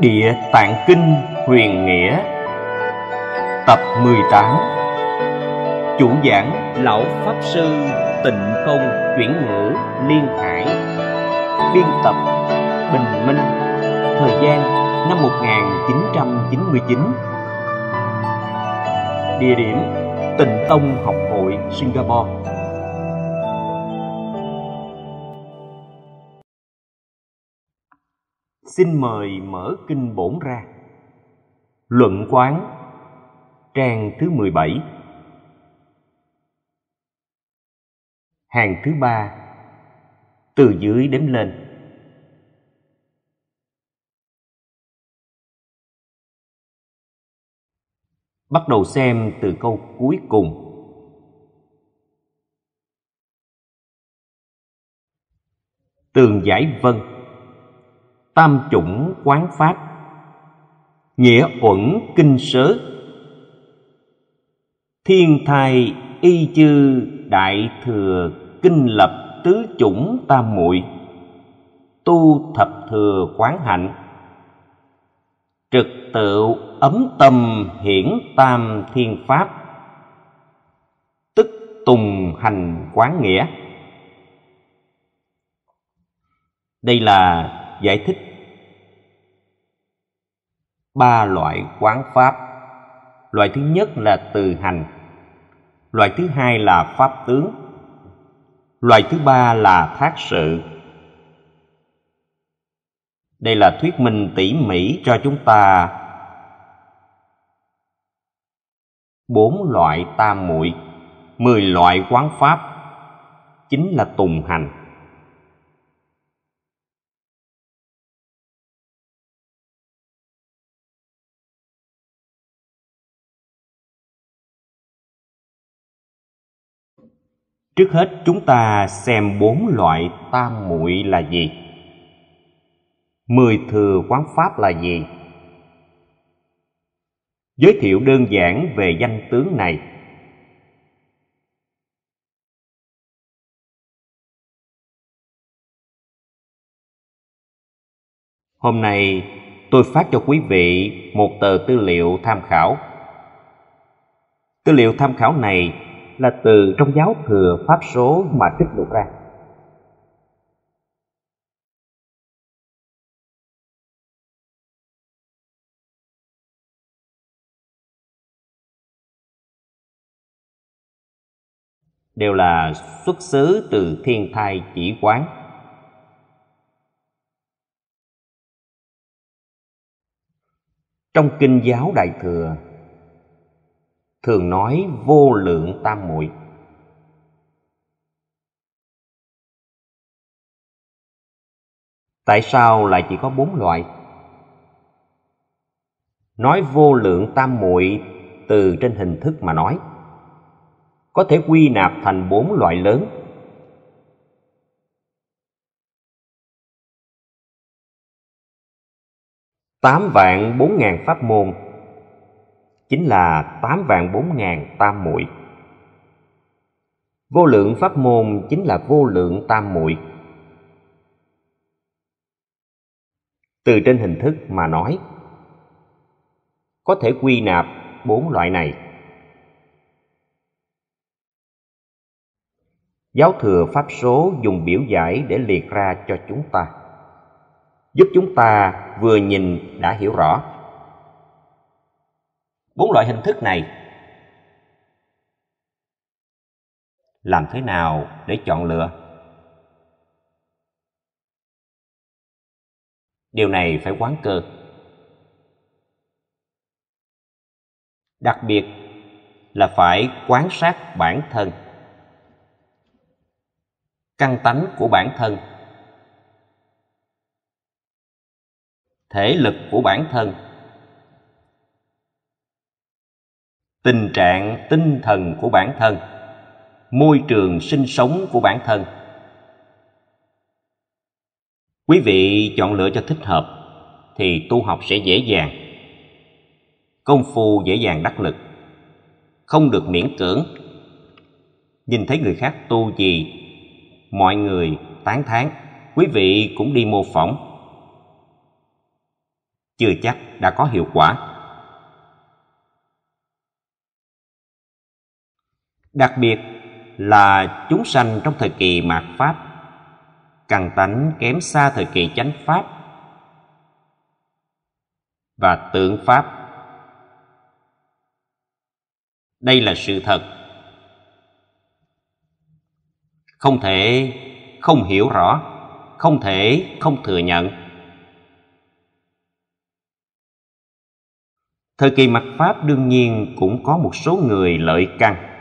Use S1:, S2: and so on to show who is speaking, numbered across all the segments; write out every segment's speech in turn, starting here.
S1: Địa Tạng Kinh Huyền Nghĩa Tập 18 Chủ giảng Lão Pháp Sư Tịnh Không Chuyển ngữ Liên Hải Biên tập Bình Minh Thời gian năm 1999 Địa điểm Tịnh Tông Học Hội Singapore xin mời mở kinh bổn ra luận quán trang thứ mười bảy
S2: hàng thứ ba từ dưới đếm lên bắt đầu xem từ câu cuối cùng tường giải
S1: vân tam chủng quán pháp nghĩa uẩn kinh sớ thiên thai y chư đại thừa kinh lập tứ chủng tam muội tu thập thừa quán hạnh trực tự ấm tâm hiển tam thiên pháp tức tùng hành quán nghĩa đây là giải thích ba loại quán pháp loại thứ nhất là từ hành loại thứ hai là pháp tướng loại thứ ba là thác sự đây là thuyết minh tỉ mỉ cho chúng ta bốn loại tam muội mười
S2: loại quán pháp chính là tùng hành trước hết chúng ta xem bốn loại tam muội là gì
S1: mười thừa quán pháp là gì
S2: giới thiệu đơn giản về danh tướng này hôm nay tôi phát cho quý vị một tờ tư
S1: liệu tham khảo tư liệu tham khảo này là từ
S2: trong giáo thừa pháp số mà trích lục ra đều là xuất xứ từ thiên thai chỉ quán trong kinh giáo đại thừa thường nói vô lượng tam muội tại sao lại chỉ có bốn loại nói
S1: vô lượng tam muội từ trên hình thức mà nói có thể quy
S2: nạp thành bốn loại lớn tám vạn bốn ngàn pháp môn chính là tám vạn bốn ngàn tam muội
S1: vô lượng pháp môn chính là vô lượng tam muội từ trên hình thức mà nói có thể quy nạp bốn loại này giáo thừa pháp số dùng biểu giải để liệt ra cho chúng ta giúp chúng ta vừa nhìn đã hiểu rõ bốn loại hình thức này làm thế nào để chọn lựa điều này phải quán cơ đặc biệt là phải quán sát bản thân căn tánh của bản thân thể lực của bản thân tình trạng tinh thần của bản thân môi trường sinh sống của bản thân quý vị chọn lựa cho thích hợp thì tu học sẽ dễ dàng công phu dễ dàng đắc lực không được miễn cưỡng nhìn thấy người khác tu gì mọi người tán thán quý vị cũng đi mô phỏng chưa chắc đã có hiệu quả đặc biệt là chúng sanh trong thời kỳ mạt pháp căn tánh kém xa thời kỳ chánh pháp và tượng pháp đây là sự thật không thể không hiểu rõ không thể không thừa nhận thời kỳ mặt pháp đương nhiên cũng có một số người lợi căn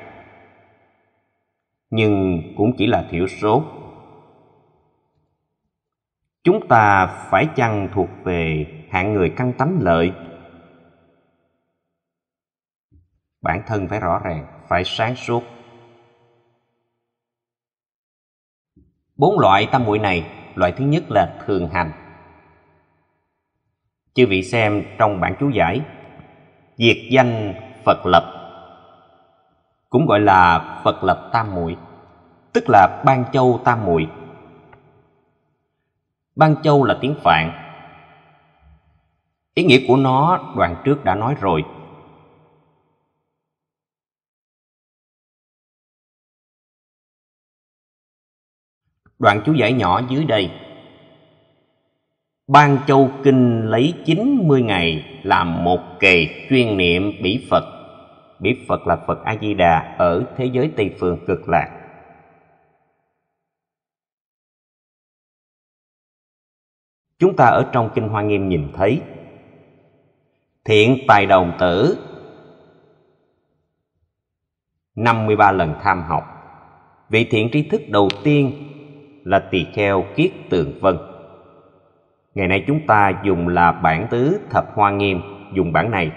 S1: nhưng cũng chỉ là thiểu số chúng ta phải chăng thuộc về hạng người căng tánh lợi bản thân phải rõ ràng phải sáng suốt bốn loại tâm muội này loại thứ nhất là thường hành chư vị xem trong bản chú giải diệt danh phật lập cũng gọi là Phật lập tam muội, tức là Ban Châu tam muội. Ban Châu là tiếng Phạn. Ý nghĩa của nó đoạn trước đã nói
S2: rồi. Đoạn chú giải nhỏ dưới đây.
S1: Ban Châu Kinh lấy 90 ngày làm một kỳ chuyên niệm bỉ Phật biết Phật là Phật A-di-đà ở thế giới Tây Phương
S2: cực lạc. Chúng ta ở trong Kinh Hoa Nghiêm nhìn thấy thiện tài
S1: đồng tử 53 lần tham học. Vị thiện tri thức đầu tiên là tỳ kheo kiết tường vân. Ngày nay chúng ta dùng là bản tứ thập hoa nghiêm, dùng bản này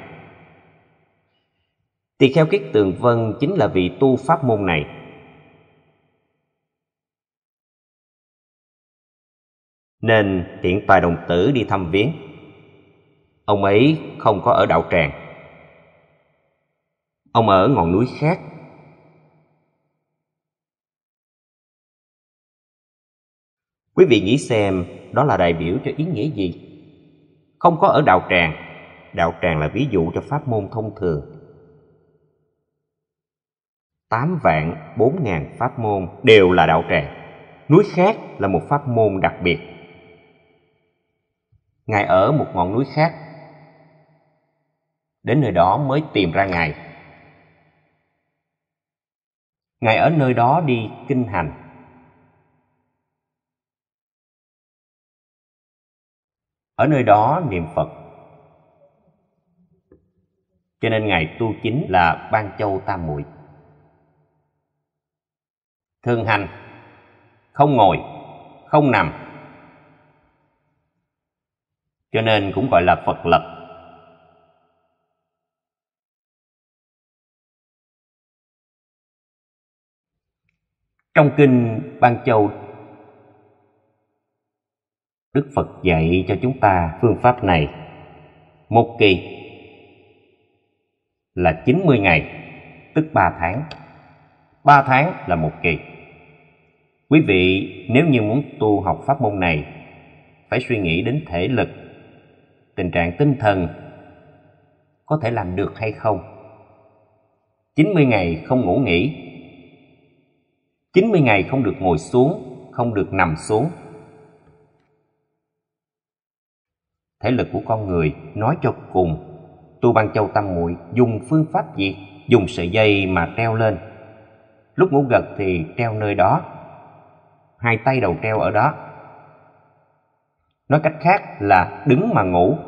S2: tỳ kheo kiết tường vân chính là vị tu pháp môn này
S1: nên hiện tài đồng tử đi thăm viếng ông ấy không có ở đạo tràng
S2: ông ở ngọn núi khác quý vị nghĩ xem
S1: đó là đại biểu cho ý nghĩa gì không có ở đạo tràng đạo tràng là ví dụ cho pháp môn thông thường tám vạn bốn ngàn pháp môn đều là đạo tràng núi khác là một pháp môn đặc biệt ngài ở một ngọn núi khác đến nơi đó mới tìm ra ngài ngài ở
S2: nơi đó đi kinh hành ở nơi đó niệm phật
S1: cho nên ngài tu chính là ban châu tam muội thường hành không ngồi không nằm
S2: cho nên cũng gọi là phật lập trong kinh ban châu
S1: đức phật dạy cho chúng ta phương pháp này một kỳ là 90 ngày, tức 3 tháng. 3 tháng là một kỳ. Quý vị nếu như muốn tu học pháp môn này, phải suy nghĩ đến thể lực, tình trạng tinh thần, có thể làm được hay không. 90 ngày không ngủ nghỉ 90 ngày không được ngồi xuống, không được nằm xuống. Thể lực của con người nói cho cùng, Tu Ban Châu Tâm Muội dùng phương pháp gì? Dùng sợi dây mà treo lên. Lúc ngủ gật thì treo nơi đó, hai tay đầu treo ở đó nói cách khác là đứng mà ngủ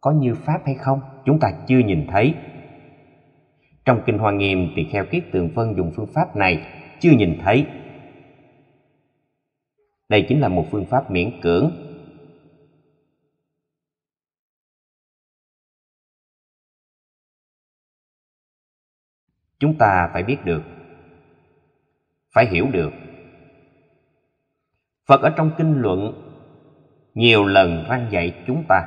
S1: có như pháp hay không chúng ta chưa nhìn thấy trong kinh hoa nghiêm tỳ kheo kiết tường vân dùng phương pháp này chưa nhìn thấy đây chính là một phương pháp miễn cưỡng
S2: chúng ta phải biết được phải hiểu được Phật ở trong kinh
S1: luận nhiều lần răn dạy chúng ta.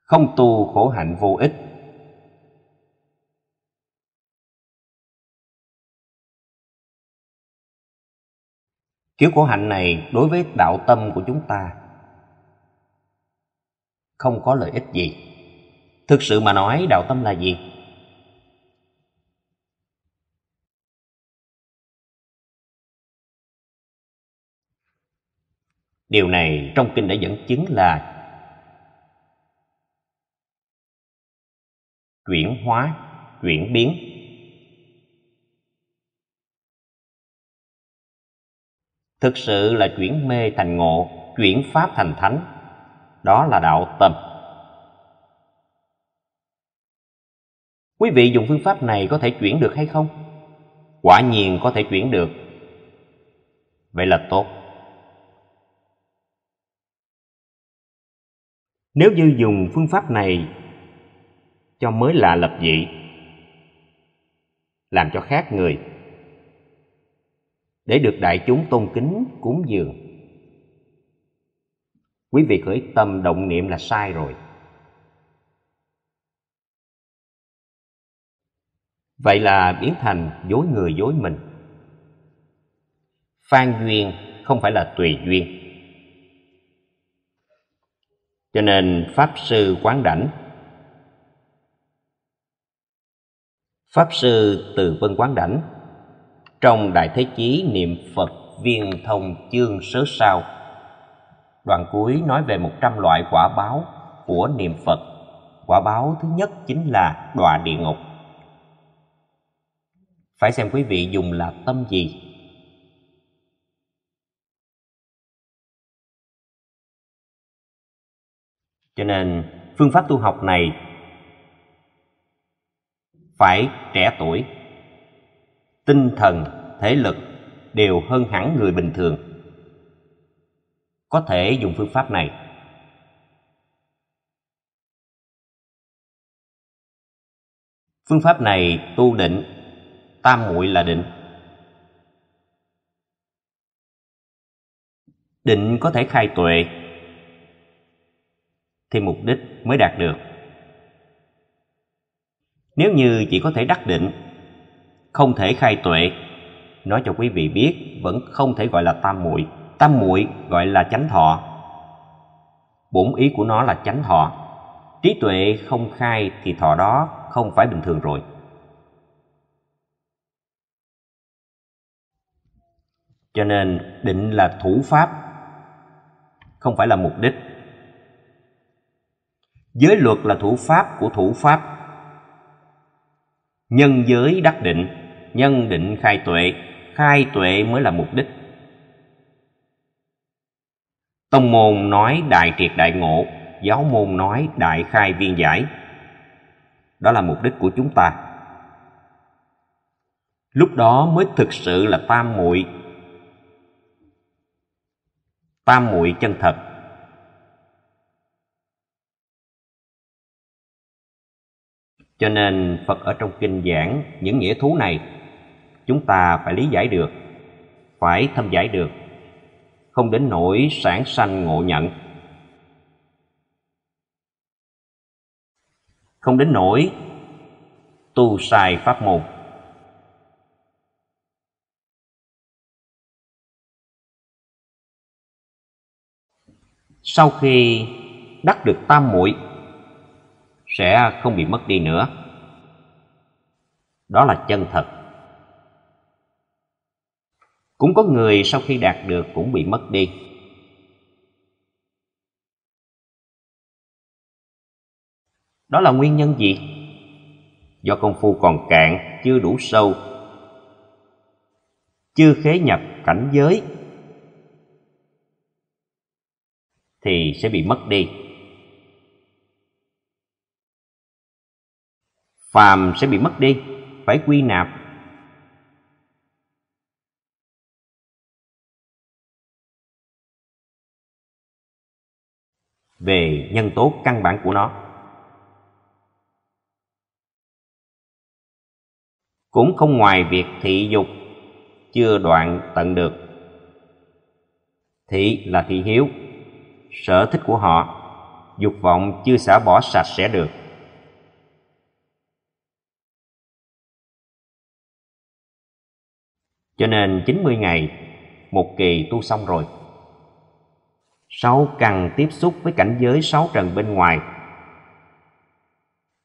S2: Không tu khổ hạnh vô ích. Kiểu khổ hạnh này đối với đạo tâm của chúng ta không có lợi ích gì.
S1: Thực sự mà nói đạo tâm là gì?
S2: Điều này trong kinh đã dẫn chứng là chuyển hóa,
S1: chuyển biến. Thực sự là chuyển mê thành ngộ, chuyển pháp thành thánh. Đó là đạo tâm. Quý vị dùng phương pháp này có thể chuyển được hay không? Quả nhiên có thể chuyển được. Vậy là tốt. nếu như dùng phương pháp này cho mới là lập dị làm cho khác người để được đại chúng tôn kính cúng dường quý vị khởi tâm động niệm là sai rồi vậy là biến thành dối người dối mình phan duyên không phải là tùy duyên cho nên pháp sư quán đảnh pháp sư từ vân quán đảnh trong đại thế chí niệm phật viên thông chương sớ sao đoạn cuối nói về một trăm loại quả báo của niệm phật quả báo thứ nhất chính là đọa địa ngục
S2: phải xem quý vị dùng là tâm gì cho nên phương pháp tu học này
S1: phải trẻ tuổi tinh thần thể lực đều
S2: hơn hẳn người bình thường có thể dùng phương pháp này phương pháp này tu định tam muội là định
S1: định có thể khai tuệ thì mục đích mới đạt được nếu như chỉ có thể đắc định không thể khai tuệ nói cho quý vị biết vẫn không thể gọi là tam muội tam muội gọi là chánh thọ bổn ý của nó là chánh thọ trí tuệ không khai thì thọ đó không phải bình thường rồi cho nên định là thủ pháp không phải là mục đích giới luật là thủ pháp của thủ pháp nhân giới đắc định nhân định khai tuệ khai tuệ mới là mục đích tông môn nói đại triệt đại ngộ giáo môn nói đại khai viên giải đó là mục đích của chúng ta lúc đó mới thực sự là tam muội
S2: tam muội chân thật Cho nên
S1: Phật ở trong kinh giảng những nghĩa thú này chúng ta phải lý giải được, phải thâm giải được, không đến nỗi sản sanh ngộ nhận.
S2: Không đến nỗi tu sai pháp môn. Sau khi đắc được tam muội sẽ không bị mất đi nữa
S1: đó là chân thật cũng có người sau khi đạt được cũng bị mất đi đó là nguyên nhân gì do công phu còn cạn chưa đủ sâu chưa khế nhập cảnh giới thì sẽ bị mất đi phàm
S2: sẽ bị mất đi phải quy nạp về nhân tố căn bản của nó
S1: cũng không ngoài việc thị dục chưa đoạn tận được thị là thị hiếu sở thích của họ
S2: dục vọng chưa xả bỏ sạch sẽ được Cho nên 90 ngày, một kỳ tu xong rồi. Sáu cần tiếp xúc với cảnh
S1: giới sáu trần bên ngoài,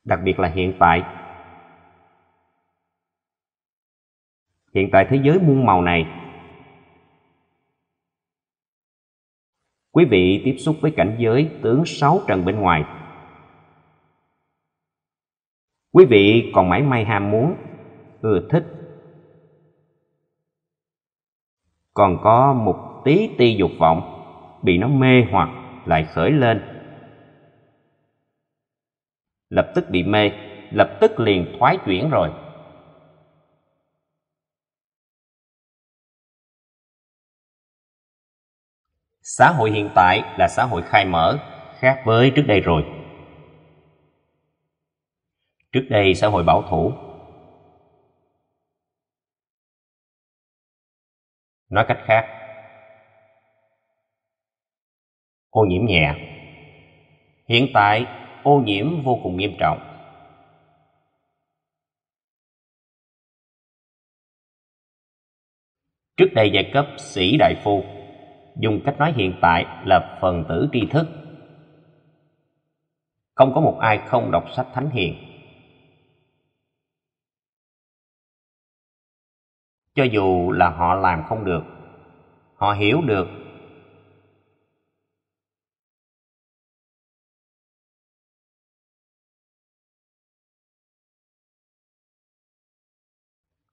S1: đặc biệt là hiện tại. Hiện tại thế giới muôn màu này, quý vị tiếp xúc với cảnh giới tướng sáu trần bên ngoài. Quý vị còn mãi may ham muốn, ưa thích còn có một tí ti dục vọng bị nó mê hoặc lại khởi lên lập tức bị mê lập tức liền thoái
S2: chuyển rồi xã hội hiện tại là xã hội khai mở khác với trước đây rồi trước đây xã hội bảo thủ Nói cách khác, ô nhiễm nhẹ. Hiện tại, ô nhiễm vô cùng nghiêm trọng. Trước đây giai cấp sĩ đại phu dùng cách nói hiện tại là phần tử tri thức. Không có một ai không đọc sách thánh hiền. cho dù là họ làm không được họ hiểu được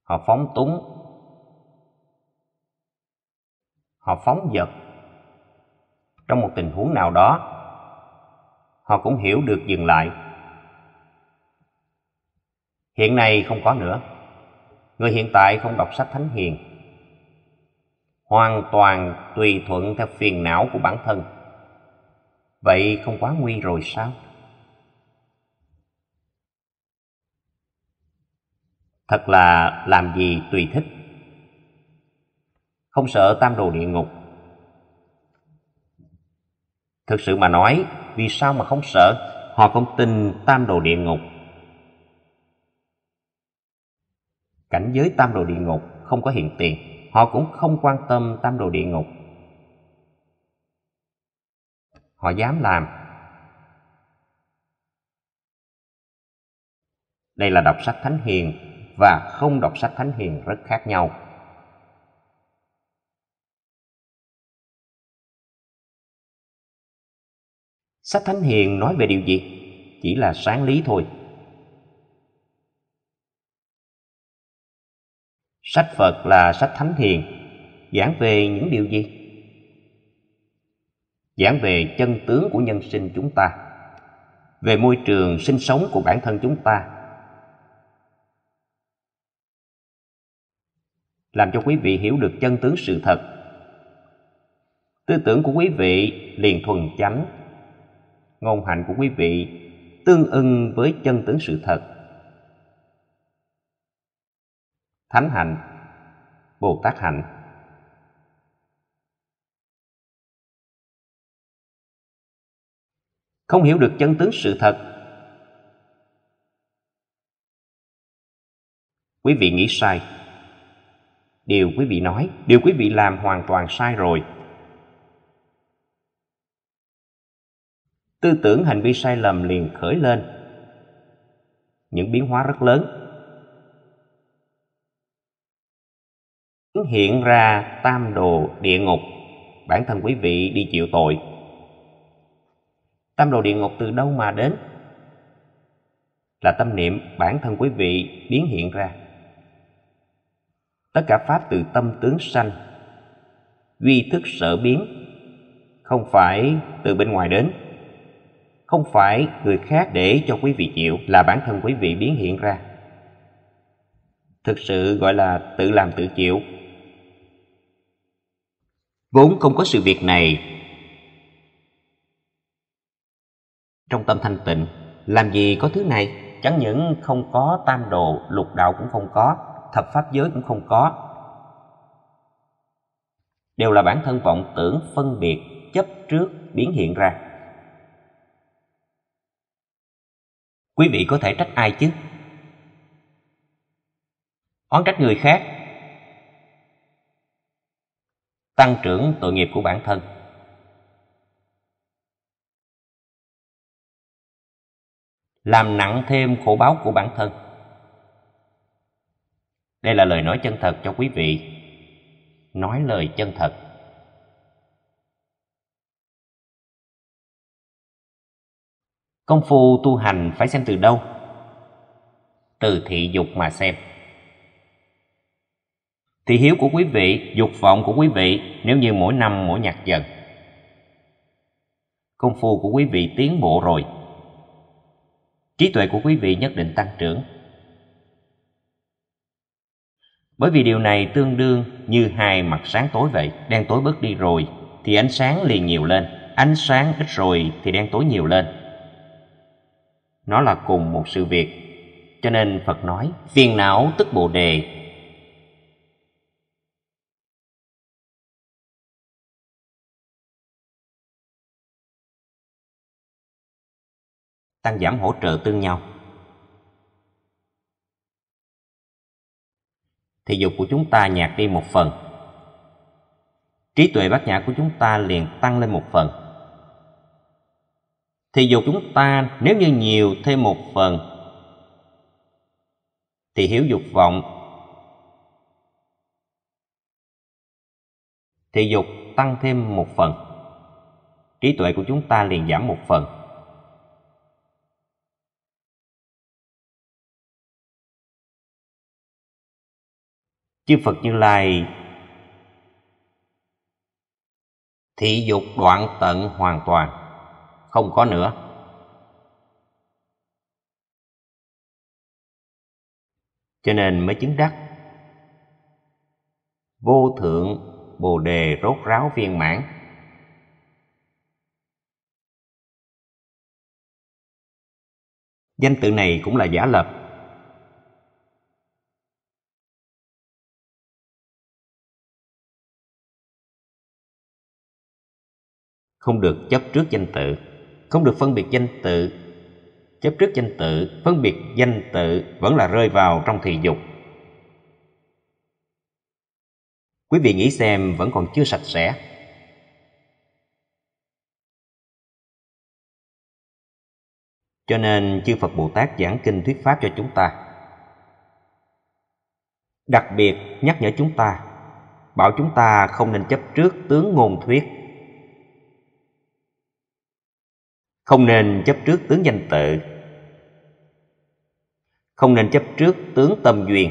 S2: họ phóng túng họ phóng dật trong một tình huống nào đó
S1: họ cũng hiểu được dừng lại hiện nay không có nữa người hiện tại không đọc sách thánh hiền hoàn toàn tùy thuận theo phiền não của bản thân vậy không quá nguy rồi sao thật là làm gì tùy thích không sợ tam đồ địa ngục thực sự mà nói vì sao mà không sợ họ không tin tam đồ địa ngục cảnh giới tam đồ địa ngục không có hiện tiền họ cũng không quan
S2: tâm tam đồ địa ngục họ dám làm đây là đọc sách thánh hiền và không đọc sách thánh hiền rất khác nhau sách thánh hiền nói về điều gì chỉ là sáng lý thôi
S1: Sách Phật là sách thánh thiền, giảng về những điều gì? Giảng về chân tướng của nhân sinh chúng ta, về môi trường sinh sống của bản thân chúng ta. Làm cho quý vị hiểu được chân tướng sự thật. Tư tưởng của quý vị liền thuần chánh, ngôn hạnh của quý vị tương ưng với chân tướng sự thật
S2: thánh hạnh bồ tát hạnh không hiểu được chân tướng sự thật
S1: quý vị nghĩ sai điều quý vị nói điều quý vị làm hoàn toàn sai rồi tư tưởng hành vi sai lầm liền khởi lên những biến hóa rất lớn hiện ra tam đồ địa ngục bản thân quý vị đi chịu tội tam đồ địa ngục từ đâu mà đến là tâm niệm bản thân quý vị biến hiện ra tất cả pháp từ tâm tướng sanh duy thức sở biến không phải từ bên ngoài đến không phải người khác để cho quý vị chịu là bản thân quý vị biến hiện ra thực sự gọi là tự làm tự chịu vốn không có sự việc này trong tâm thanh tịnh làm gì có thứ này chẳng những không có tam đồ lục đạo cũng không có thập pháp giới cũng không có đều là bản thân vọng tưởng phân biệt chấp trước biến hiện ra quý vị có thể trách ai chứ oán trách người khác
S2: tăng trưởng tội nghiệp của bản thân làm nặng thêm khổ báo của bản thân
S1: đây là lời nói chân thật cho quý vị nói lời
S2: chân thật công phu tu hành phải xem từ đâu từ
S1: thị dục mà xem thì hiếu của quý vị, dục vọng của quý vị nếu như mỗi năm mỗi nhặt dần. Công phu của quý vị tiến bộ rồi. Trí tuệ của quý vị nhất định tăng trưởng. Bởi vì điều này tương đương như hai mặt sáng tối vậy, đen tối bớt đi rồi thì ánh sáng liền nhiều lên, ánh sáng ít rồi thì đen tối nhiều lên. Nó là cùng một sự việc. Cho nên Phật nói,
S2: phiền não tức Bồ đề, tăng giảm hỗ trợ tương nhau. Thị dục của chúng ta nhạt đi một phần.
S1: Trí tuệ bát nhã của chúng ta liền tăng lên một phần. Thị dục chúng ta nếu như nhiều thêm một phần thì hiểu dục vọng thị dục tăng thêm một phần trí tuệ của chúng ta liền giảm một
S2: phần chư phật như lai thị dục đoạn tận hoàn toàn không có nữa cho nên mới chứng đắc vô thượng bồ đề rốt ráo viên mãn danh tự này cũng là giả lập không được chấp trước danh tự
S1: không được phân biệt danh tự chấp trước danh tự phân biệt danh tự vẫn là rơi vào trong thị dục quý vị nghĩ xem
S2: vẫn còn chưa sạch sẽ cho nên chư phật bồ tát giảng kinh thuyết pháp cho chúng ta
S1: đặc biệt nhắc nhở chúng ta bảo chúng ta không nên chấp trước tướng ngôn thuyết không nên chấp trước tướng danh tự không nên chấp trước tướng tâm duyên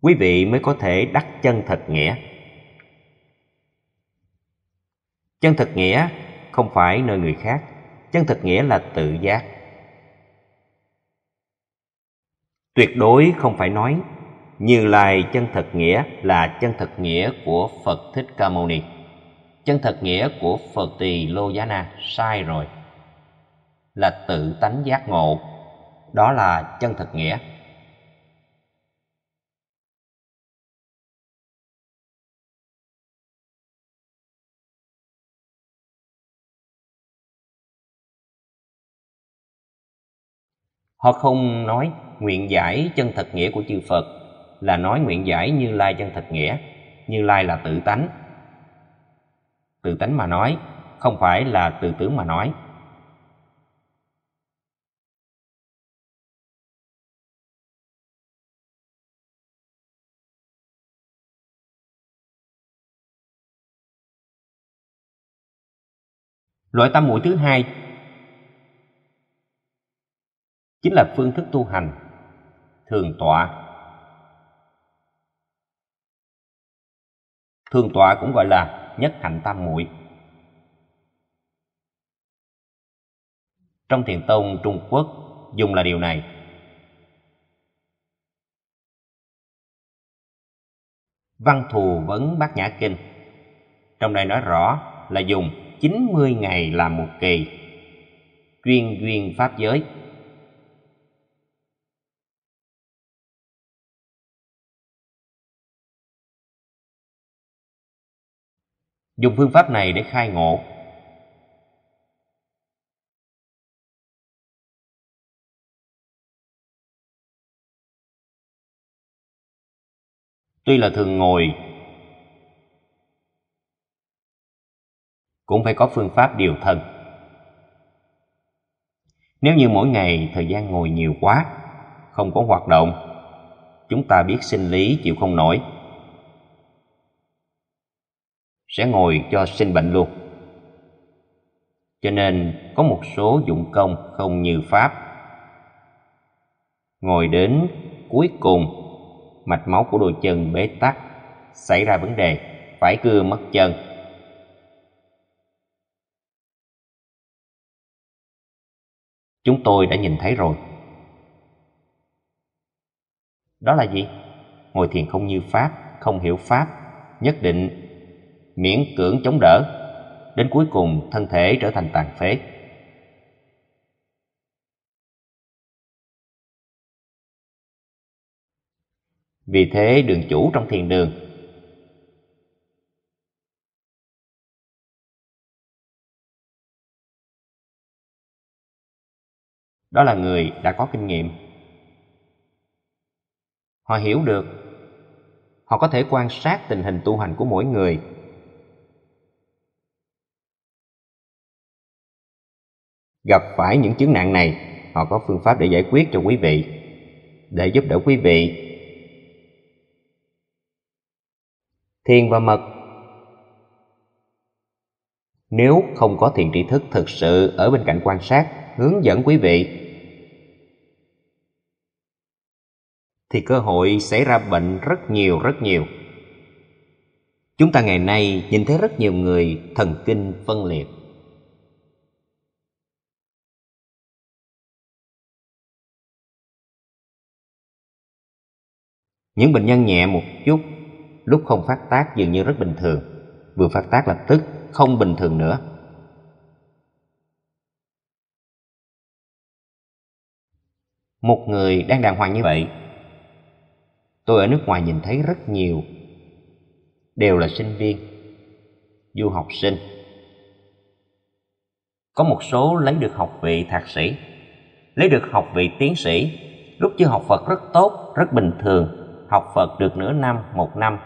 S1: quý vị mới có thể đắc chân thật nghĩa chân thật nghĩa không phải nơi người khác chân thật nghĩa là tự giác tuyệt đối không phải nói như lai chân thật nghĩa là chân thật nghĩa của phật thích ca mâu ni chân thật nghĩa của phật tỳ lô giá na sai rồi là tự tánh
S2: giác ngộ đó là chân thật nghĩa họ không nói nguyện giải chân thật nghĩa của chư phật là
S1: nói nguyện giải như lai chân thật nghĩa như lai là tự tánh
S2: từ tánh mà nói không phải là từ tướng mà nói loại tam mũi thứ hai
S1: chính là phương thức tu hành
S2: thường tọa thường tọa cũng gọi là nhất hạnh tam muội trong thiền tông trung quốc dùng là điều này
S1: văn thù vấn bát nhã kinh trong đây nói rõ là dùng 90 ngày làm một kỳ chuyên duyên pháp giới
S2: dùng phương pháp này để khai ngộ tuy là thường ngồi
S1: cũng phải có phương pháp điều thân nếu như mỗi ngày thời gian ngồi nhiều quá không có hoạt động chúng ta biết sinh lý chịu không nổi sẽ ngồi cho sinh bệnh luôn cho nên có một số dụng công không như pháp ngồi đến cuối cùng mạch máu
S2: của đôi chân bế tắc xảy ra vấn đề phải cưa mất chân chúng tôi đã nhìn thấy rồi đó là gì
S1: ngồi thiền không như pháp không hiểu pháp nhất định miễn cưỡng chống đỡ
S2: đến cuối cùng thân thể trở thành tàn phế vì thế đường chủ trong thiền đường đó là người đã có kinh nghiệm họ hiểu được
S1: họ có thể quan sát tình hình tu hành của mỗi người gặp phải những chứng nạn này, họ có phương pháp để giải quyết cho quý vị, để giúp đỡ quý vị. Thiền và mật Nếu không có thiền tri thức thực sự ở bên cạnh quan sát, hướng dẫn quý vị, thì cơ hội xảy ra bệnh rất nhiều rất nhiều. Chúng ta ngày nay nhìn thấy rất nhiều người
S2: thần kinh phân liệt Những bệnh nhân nhẹ một chút, lúc không phát tác dường như rất bình thường, vừa phát tác lập tức không bình thường nữa. Một người đang đàng hoàng như vậy, tôi ở nước ngoài
S1: nhìn thấy rất nhiều, đều là sinh viên, du học sinh. Có một số lấy được học vị thạc sĩ, lấy được học vị tiến sĩ, lúc chưa học Phật rất tốt, rất bình thường, học Phật được nửa năm, một năm.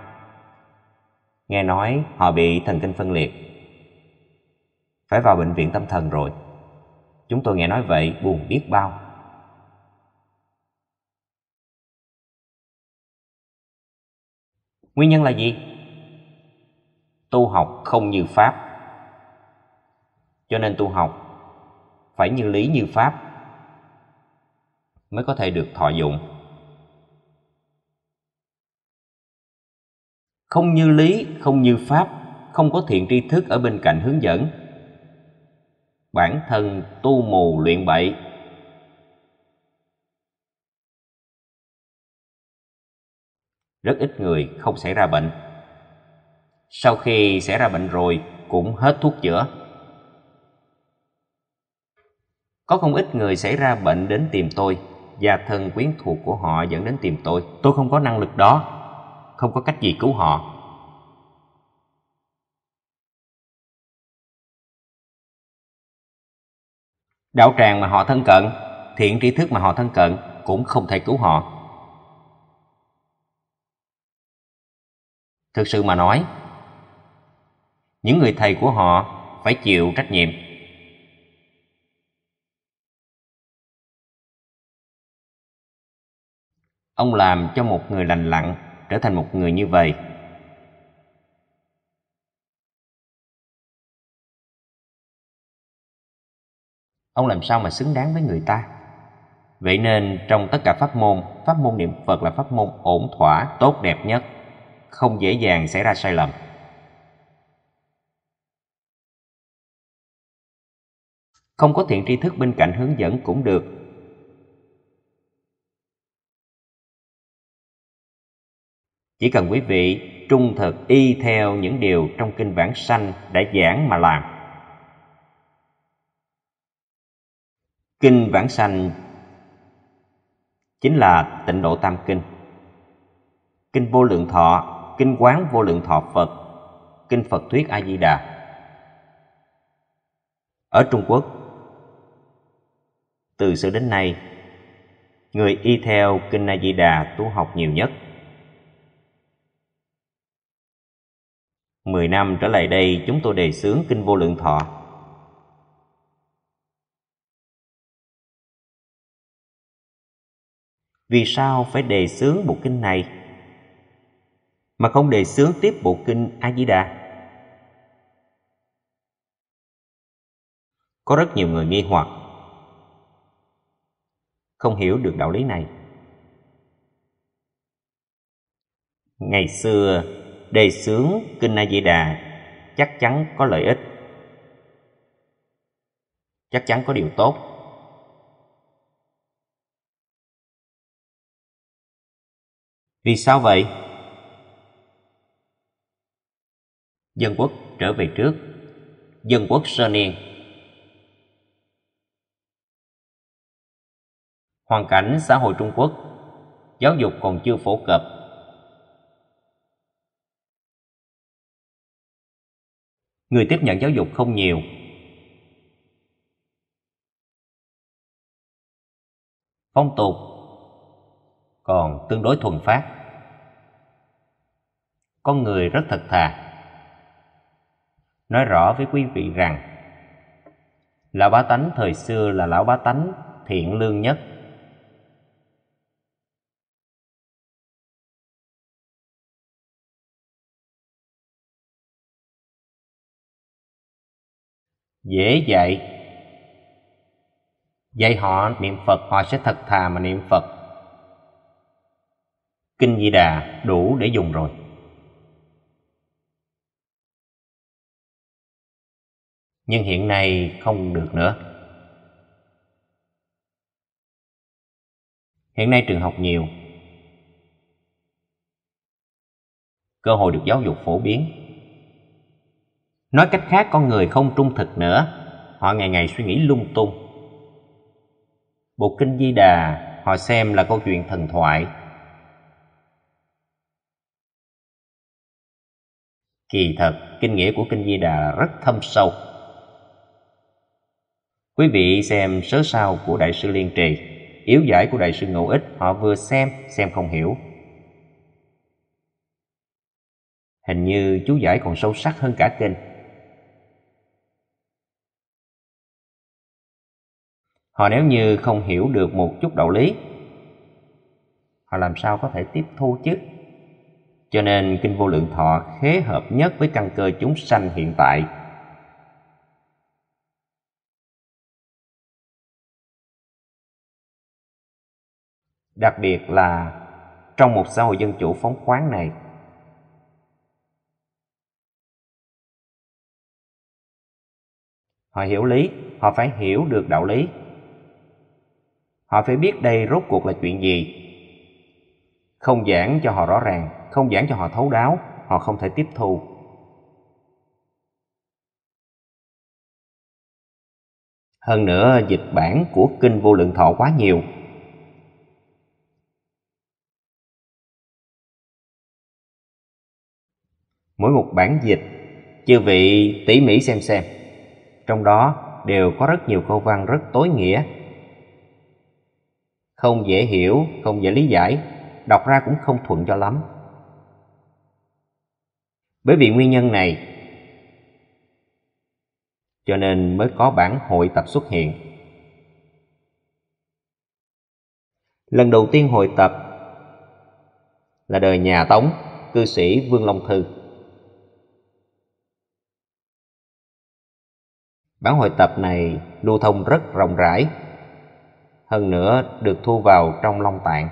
S1: Nghe nói họ bị thần kinh phân liệt. Phải vào bệnh viện tâm thần rồi. Chúng tôi nghe nói vậy buồn biết
S2: bao. Nguyên nhân là gì? Tu học không như Pháp.
S1: Cho nên tu học phải như lý như Pháp mới có thể được thọ dụng không như lý, không như pháp, không có thiện tri thức ở bên
S2: cạnh hướng dẫn. Bản thân tu mù luyện bậy Rất ít người không xảy ra bệnh Sau khi xảy ra bệnh rồi cũng
S1: hết thuốc chữa Có không ít người xảy ra bệnh đến tìm tôi Và thân quyến thuộc của họ dẫn đến tìm tôi Tôi không có năng lực đó
S2: không có cách gì cứu họ đạo tràng mà họ thân cận thiện tri thức mà họ thân cận cũng không thể cứu họ
S1: thực sự mà nói những người thầy của
S2: họ phải chịu trách nhiệm ông làm cho một người lành lặn trở thành một người như vậy ông làm sao mà xứng đáng với người ta
S1: vậy nên trong tất cả pháp môn pháp môn niệm phật là pháp môn ổn thỏa tốt đẹp nhất không dễ dàng xảy ra sai lầm
S2: không có thiện tri thức bên cạnh hướng dẫn cũng được
S1: Chỉ cần quý vị trung thực y theo những điều trong kinh bản sanh đã giảng mà làm. Kinh bản sanh chính là tịnh độ tam kinh. Kinh vô lượng thọ, kinh quán vô lượng thọ Phật, kinh Phật thuyết A Di Đà. Ở Trung Quốc từ xưa đến nay, người y theo kinh A Di Đà tu học nhiều nhất –
S2: mười năm trở lại đây chúng tôi đề xướng Kinh Vô Lượng Thọ. Vì sao phải đề xướng bộ kinh này
S1: mà không đề xướng tiếp bộ kinh A Di Đà? Có rất nhiều người nghi hoặc không hiểu được đạo lý này. Ngày xưa đề xướng kinh A Di Đà chắc chắn có lợi ích.
S2: Chắc chắn có điều tốt. Vì sao vậy? Dân quốc trở về trước.
S1: Dân quốc sơ niên.
S2: Hoàn cảnh xã hội Trung Quốc, giáo dục còn chưa phổ cập người tiếp nhận giáo dục không nhiều. Phong tục còn tương đối thuần phát.
S1: Con người rất thật thà. Nói rõ với quý vị rằng lão bá tánh thời xưa là lão bá tánh thiện
S2: lương nhất dễ dạy dạy họ niệm
S1: phật họ sẽ thật thà mà niệm phật kinh di đà
S2: đủ để dùng rồi nhưng hiện nay không được nữa hiện nay trường học nhiều
S1: cơ hội được giáo dục phổ biến Nói cách khác con người không trung thực nữa, họ ngày ngày suy nghĩ lung tung. Bộ kinh Di Đà họ xem là câu chuyện thần thoại. Kỳ thật, kinh nghĩa của kinh Di Đà rất thâm sâu. Quý vị xem sớ sao của Đại sư Liên Trì, yếu giải của Đại sư Ngẫu Ích họ vừa xem, xem không hiểu.
S2: Hình như chú giải còn sâu sắc hơn cả kinh. Họ nếu như không
S1: hiểu được một chút đạo lý, họ làm sao có thể tiếp thu chứ? Cho nên kinh vô lượng thọ khế hợp nhất với căn cơ chúng sanh hiện tại.
S2: Đặc biệt là trong một xã hội dân chủ phóng khoáng này, họ hiểu lý, họ phải hiểu được đạo lý
S1: Họ phải biết đây rốt cuộc là chuyện gì. Không giảng cho họ rõ ràng, không giảng cho họ thấu đáo, họ không thể tiếp thu.
S2: Hơn nữa dịch bản của kinh vô lượng thọ quá nhiều. Mỗi một bản dịch, chư vị tỉ mỉ xem
S1: xem. Trong đó đều có rất nhiều câu văn rất tối nghĩa không dễ hiểu, không dễ lý giải, đọc ra cũng không thuận cho lắm. Bởi vì nguyên nhân này, cho nên mới có bản hội tập xuất hiện. Lần đầu tiên hội tập là đời nhà Tống, cư sĩ Vương Long Thư. Bản hội tập này lưu thông rất rộng rãi
S2: hơn nữa được thu vào trong long tạng.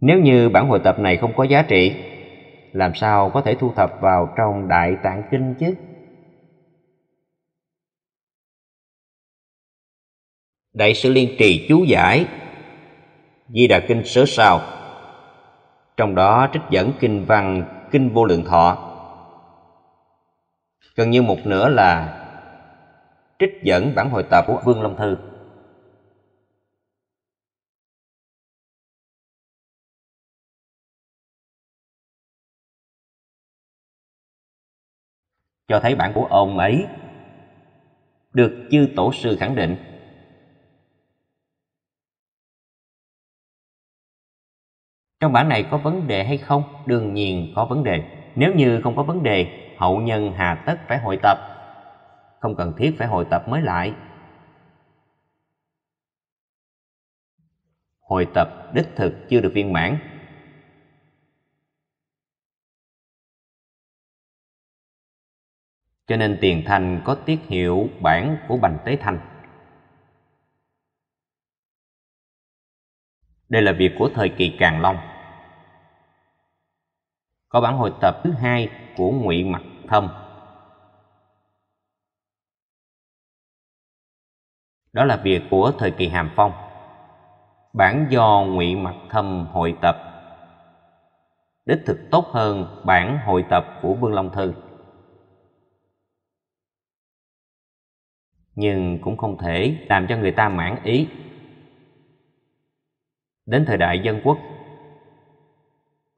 S2: Nếu như bản hội tập này không có giá trị, làm sao có thể thu thập vào trong Đại Tạng Kinh chứ?
S1: Đại sư Liên Trì chú giải Di Đà Kinh sớ sao Trong đó trích dẫn kinh văn Kinh Vô Lượng Thọ gần như
S2: một nửa là trích dẫn bản hồi tập của Vương Long Thư. Cho thấy bản của ông ấy được chư tổ sư khẳng định trong bản này có vấn đề
S1: hay không đương nhiên có vấn đề nếu như không có vấn đề, hậu nhân hà tất phải hội tập. Không cần thiết phải hội tập mới lại.
S2: Hội tập đích thực chưa được viên mãn. Cho nên tiền thành có tiết hiệu bản của bành tế thành.
S1: Đây là việc của thời kỳ Càng Long có bản hồi tập thứ hai của ngụy mặc thâm đó là việc của thời kỳ hàm phong bản do ngụy mặc thâm hội tập đích thực tốt hơn bản hội tập của vương long thư nhưng cũng không thể làm cho người ta mãn ý đến thời đại dân quốc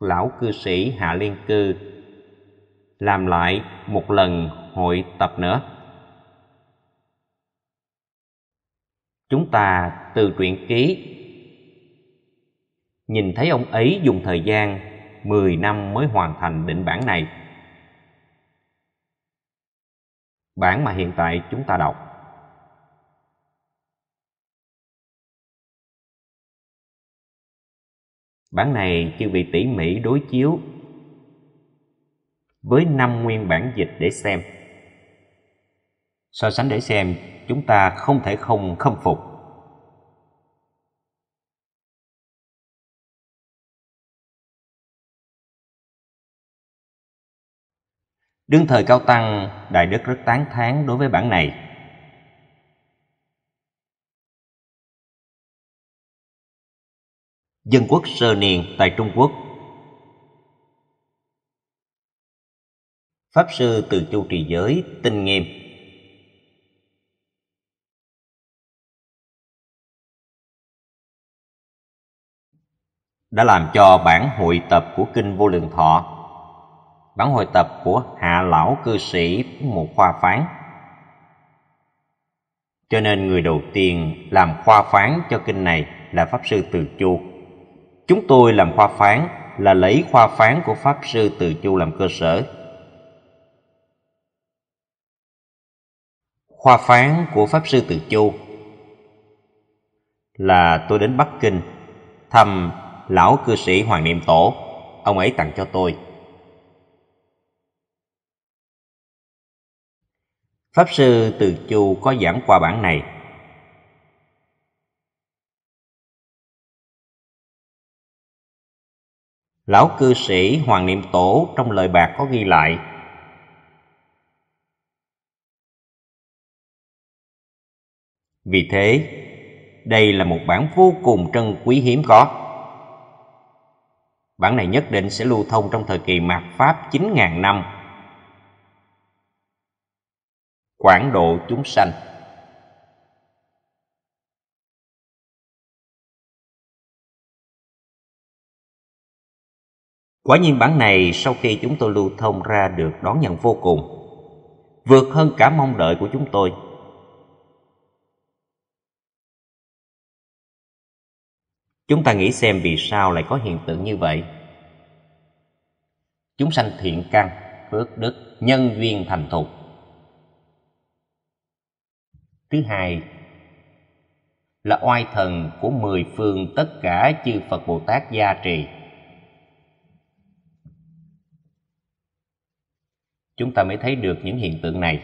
S1: lão cư sĩ Hạ Liên Cư làm lại một lần hội tập nữa. Chúng ta từ truyện ký nhìn thấy ông ấy dùng thời gian 10 năm mới hoàn thành định bản này.
S2: Bản mà hiện tại chúng ta đọc Bản này chưa bị tỉ mỉ
S1: đối chiếu với năm nguyên bản dịch để xem.
S2: So sánh để xem, chúng ta không thể không khâm phục. Đương thời Cao Tăng, Đại Đức rất tán thán đối với bản này. dân quốc sơ niên tại Trung Quốc. Pháp sư từ chu trì giới tinh nghiêm đã làm cho bản hội tập của
S1: kinh vô lượng thọ bản hội tập của hạ lão cư sĩ một khoa phán cho nên người đầu tiên làm khoa phán cho kinh này là pháp sư từ chu Chúng tôi làm khoa phán là lấy khoa phán của Pháp Sư Từ Chu làm cơ sở. Khoa phán của Pháp Sư Từ Chu là tôi đến Bắc Kinh thăm lão cư sĩ Hoàng Niệm Tổ, ông ấy tặng cho tôi.
S2: Pháp sư Từ Chu có giảng qua bản này Lão cư sĩ Hoàng Niệm Tổ trong lời bạc có ghi lại Vì thế, đây
S1: là một bản vô cùng trân quý hiếm có. Bản này nhất định sẽ lưu thông trong thời kỳ mạt Pháp 9.000 năm.
S2: Quảng độ chúng sanh Quả nhiên bản này sau khi chúng tôi lưu thông ra được đón nhận vô cùng, vượt
S1: hơn cả mong đợi của chúng tôi. Chúng ta nghĩ xem vì sao lại có hiện tượng như vậy. Chúng sanh thiện căn, phước đức, nhân duyên thành thục. Thứ hai là oai thần của mười phương tất cả chư Phật Bồ Tát gia trì chúng ta mới thấy được những hiện tượng này.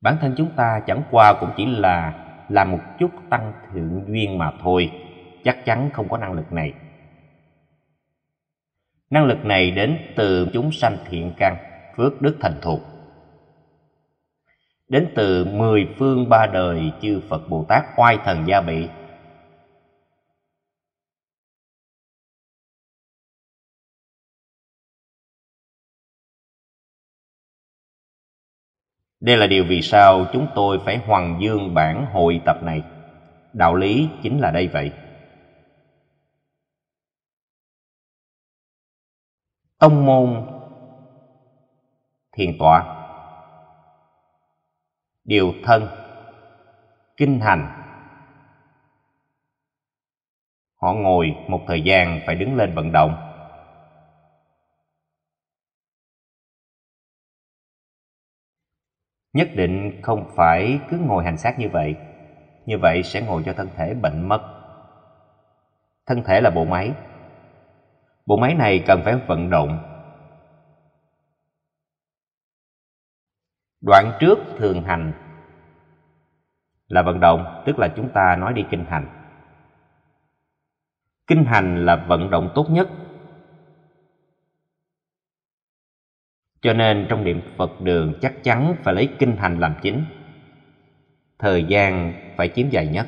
S1: Bản thân chúng ta chẳng qua cũng chỉ là làm một chút tăng thượng duyên mà thôi, chắc chắn không có năng lực này. Năng lực này đến từ chúng sanh thiện căn, phước đức thành thuộc, Đến
S2: từ mười phương ba đời chư Phật Bồ Tát oai thần gia bị Đây là điều vì sao chúng tôi phải hoàng dương bản hội tập này. Đạo lý chính là đây vậy. Tông môn Thiền tọa
S1: Điều thân Kinh hành
S2: Họ ngồi một thời gian phải đứng lên vận động nhất định
S1: không phải cứ ngồi hành xác như vậy như vậy sẽ ngồi cho thân thể bệnh mất thân thể là bộ máy bộ máy này cần phải vận động đoạn trước thường hành là vận động tức là chúng ta nói đi kinh hành kinh hành là vận động tốt nhất Cho nên trong niệm Phật đường chắc chắn phải lấy kinh hành làm chính.
S2: Thời gian phải chiếm dài nhất.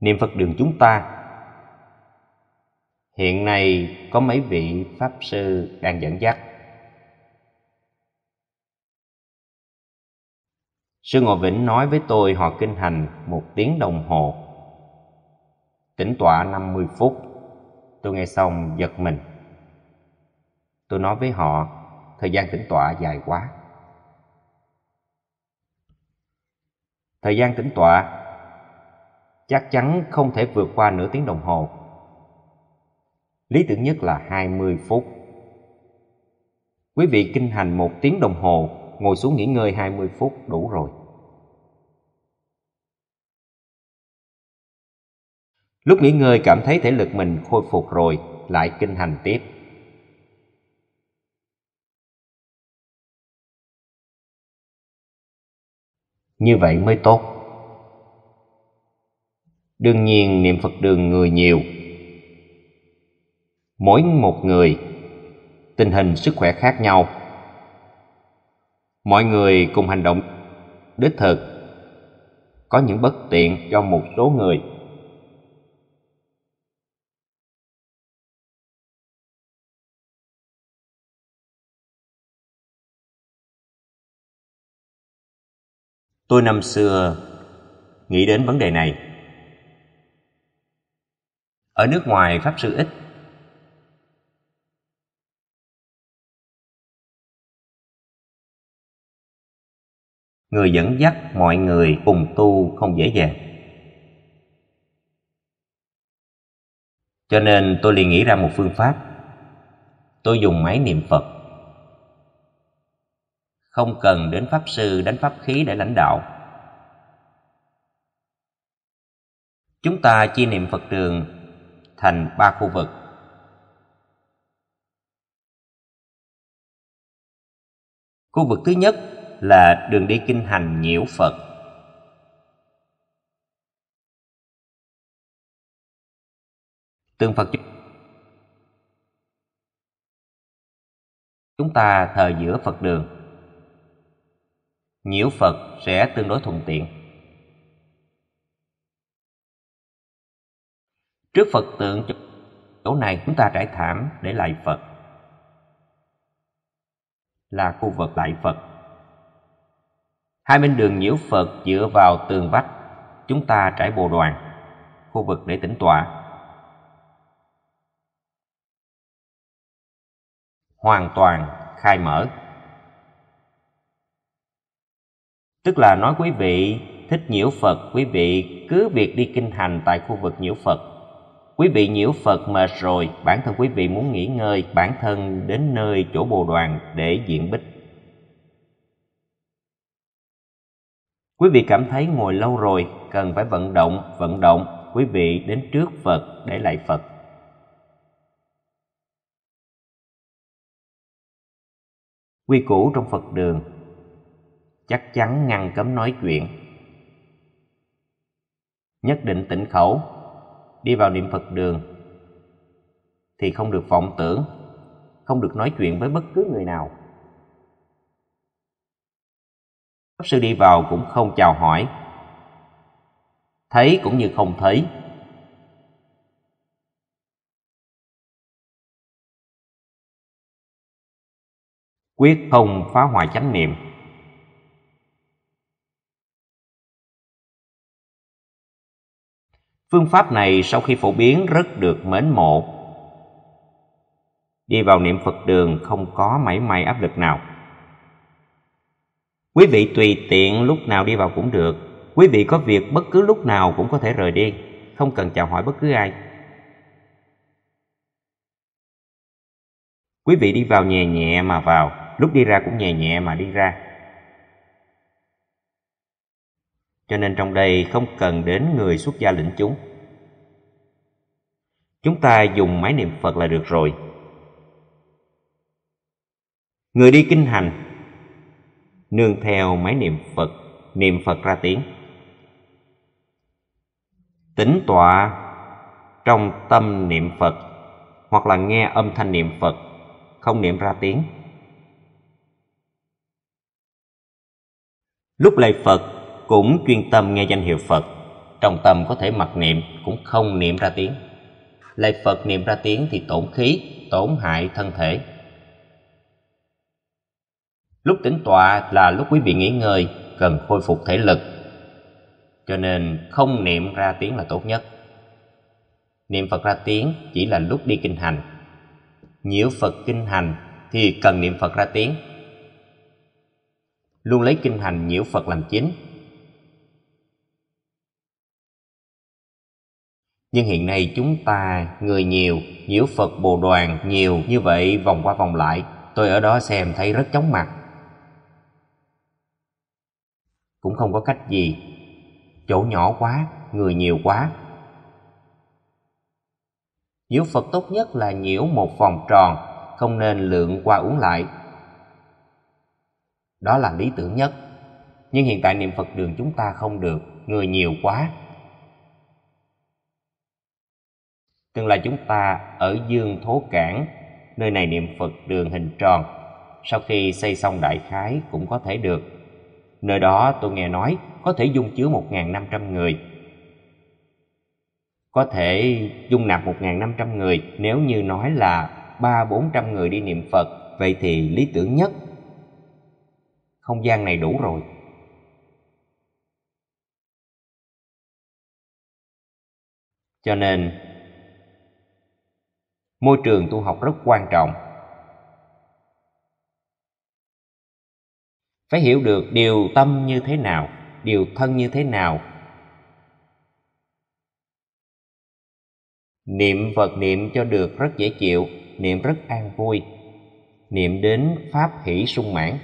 S2: Niệm Phật đường chúng ta
S1: Hiện nay có mấy vị Pháp Sư đang dẫn dắt Sư Ngộ Vĩnh nói với tôi họ kinh hành một tiếng đồng hồ tĩnh tọa 50 phút Tôi nghe xong giật mình Tôi nói với họ Thời gian tĩnh tọa dài quá Thời gian tĩnh tọa Chắc chắn không thể vượt qua nửa tiếng đồng hồ Lý tưởng nhất là 20 phút Quý vị kinh hành một tiếng đồng hồ Ngồi xuống nghỉ ngơi 20 phút đủ rồi Lúc nghỉ ngơi cảm thấy
S2: thể lực mình khôi phục rồi, lại kinh hành tiếp. Như vậy mới tốt. Đương nhiên niệm Phật đường người nhiều.
S1: Mỗi một người, tình hình sức khỏe khác nhau. Mọi người cùng hành động đích thực
S2: có những bất tiện cho một số người tôi năm xưa nghĩ đến vấn đề này ở nước ngoài pháp sư ít người dẫn dắt mọi người cùng tu không dễ dàng
S1: cho nên tôi liền nghĩ ra một phương pháp tôi dùng máy niệm phật không cần đến pháp sư đánh pháp khí để lãnh đạo. Chúng ta chia niệm Phật đường thành ba khu vực.
S2: Khu vực thứ nhất là đường đi kinh hành nhiễu Phật. tương Phật chúng
S1: ta thờ giữa Phật đường nhiễu Phật sẽ tương đối thuận tiện. Trước Phật tượng chỗ này chúng ta trải thảm để lại Phật là khu vực lại Phật. Hai bên đường nhiễu Phật dựa vào tường vách, chúng ta trải bồ đoàn, khu vực để tĩnh tọa.
S2: Hoàn toàn khai mở. Tức là nói quý vị
S1: thích nhiễu Phật, quý vị cứ việc đi kinh hành tại khu vực nhiễu Phật. Quý vị nhiễu Phật mệt rồi, bản thân quý vị muốn nghỉ ngơi, bản thân đến nơi chỗ bồ đoàn để diện bích. Quý vị cảm thấy ngồi lâu rồi, cần phải vận động, vận động, quý vị đến trước Phật để lại
S2: Phật. Quy củ trong Phật đường chắc chắn ngăn cấm nói chuyện.
S1: Nhất định tỉnh khẩu, đi vào niệm Phật đường, thì không được vọng tưởng, không được nói chuyện với bất cứ người nào. Pháp sư đi vào cũng không chào hỏi,
S2: thấy cũng như không thấy. quyết không phá hoại chánh niệm Phương pháp này sau khi phổ biến rất
S1: được mến mộ. Đi vào niệm Phật đường không có mảy may áp lực nào. Quý vị tùy tiện lúc nào đi vào cũng được. Quý vị có việc bất cứ lúc nào cũng có thể rời đi, không cần chào hỏi bất cứ ai. Quý vị đi vào nhẹ nhẹ mà vào, lúc đi ra cũng nhẹ nhẹ mà đi ra. cho nên trong đây không cần đến người xuất gia lĩnh chúng. Chúng ta dùng máy niệm Phật là được rồi. Người đi kinh hành nương theo máy niệm Phật, niệm Phật ra tiếng. Tính tọa trong tâm niệm Phật hoặc là nghe âm thanh niệm Phật, không niệm ra tiếng. Lúc lạy Phật cũng chuyên tâm nghe danh hiệu Phật. Trong tâm có thể mặc niệm, cũng không niệm ra tiếng. Lại Phật niệm ra tiếng thì tổn khí, tổn hại thân thể. Lúc tĩnh tọa là lúc quý vị nghỉ ngơi, cần khôi phục thể lực. Cho nên không niệm ra tiếng là tốt nhất. Niệm Phật ra tiếng chỉ là lúc đi kinh hành. Nhiễu Phật kinh hành thì cần niệm Phật ra tiếng. Luôn lấy kinh hành nhiễu Phật làm chính nhưng hiện nay chúng ta người nhiều nhiễu phật bồ đoàn nhiều như vậy vòng qua vòng lại tôi ở đó xem thấy rất chóng mặt cũng không có cách gì chỗ nhỏ quá người nhiều quá nhiễu phật tốt nhất là nhiễu một vòng tròn không nên lượng qua uống lại đó là lý tưởng nhất nhưng hiện tại niệm phật đường chúng ta không được người nhiều quá Tương lai chúng ta ở Dương Thố Cảng, nơi này niệm Phật đường hình tròn, sau khi xây xong đại khái cũng có thể được. Nơi đó tôi nghe nói có thể dung chứa một ngàn năm trăm người. Có thể dung nạp một ngàn năm trăm người nếu như nói là ba bốn trăm người đi niệm Phật, vậy thì lý
S2: tưởng nhất. Không gian này đủ rồi. Cho nên môi trường tu học rất quan trọng
S1: phải hiểu được điều tâm như thế nào điều thân như thế nào niệm vật niệm cho được rất dễ chịu niệm rất an vui niệm đến pháp hỷ sung mãn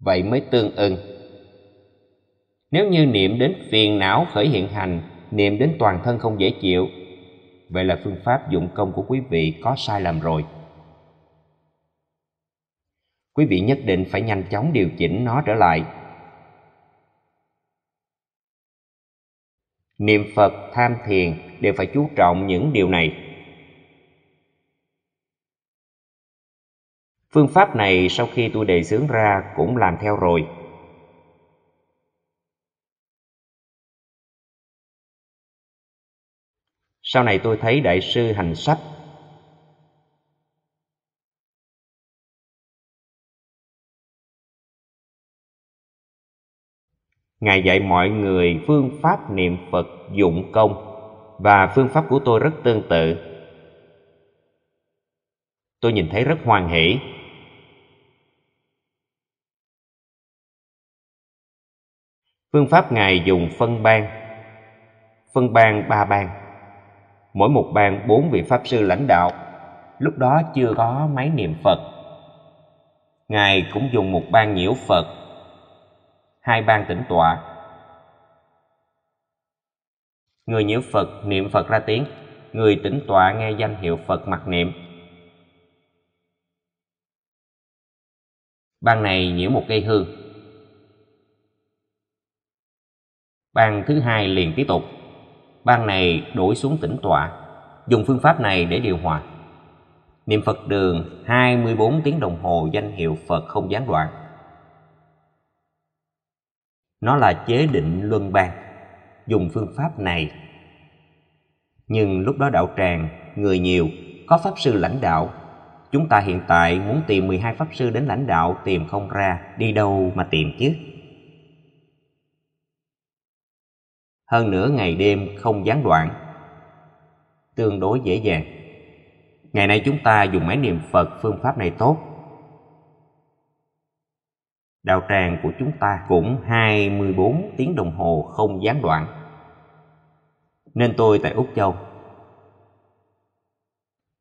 S1: vậy mới tương ưng nếu như niệm đến phiền não khởi hiện hành niệm đến toàn thân không dễ chịu Vậy là phương pháp dụng công của quý vị có sai lầm rồi. Quý vị nhất định phải nhanh chóng điều chỉnh nó trở lại. Niệm Phật, tham thiền đều phải chú trọng những điều này.
S2: Phương pháp này sau khi tôi đề xướng ra cũng làm theo rồi. Sau này tôi thấy đại sư hành sách Ngài dạy mọi người phương pháp niệm Phật dụng công
S1: và phương pháp của tôi rất tương tự. Tôi nhìn thấy rất hoan hỷ. Phương pháp Ngài dùng phân ban, phân ban ba ban mỗi một bang bốn vị pháp sư lãnh đạo lúc đó chưa có máy niệm phật ngài cũng dùng một bang nhiễu phật hai bang tĩnh tọa người nhiễu phật niệm phật ra tiếng người tĩnh tọa nghe danh hiệu phật mặc niệm Bang này nhiễu một cây hương bang thứ hai liền tiếp tục ban này đổi xuống tỉnh tọa, dùng phương pháp này để điều hòa. Niệm Phật đường 24 tiếng đồng hồ danh hiệu Phật không gián đoạn. Nó là chế định luân ban, dùng phương pháp này. Nhưng lúc đó đạo tràng, người nhiều, có pháp sư lãnh đạo. Chúng ta hiện tại muốn tìm 12 pháp sư đến lãnh đạo tìm không ra, đi đâu mà tìm chứ? hơn nữa ngày đêm không gián đoạn. Tương đối dễ dàng. Ngày nay chúng ta dùng máy niệm Phật phương pháp này tốt. Đạo tràng của chúng ta cũng 24 tiếng đồng hồ không gián đoạn. Nên tôi tại Úc
S2: Châu.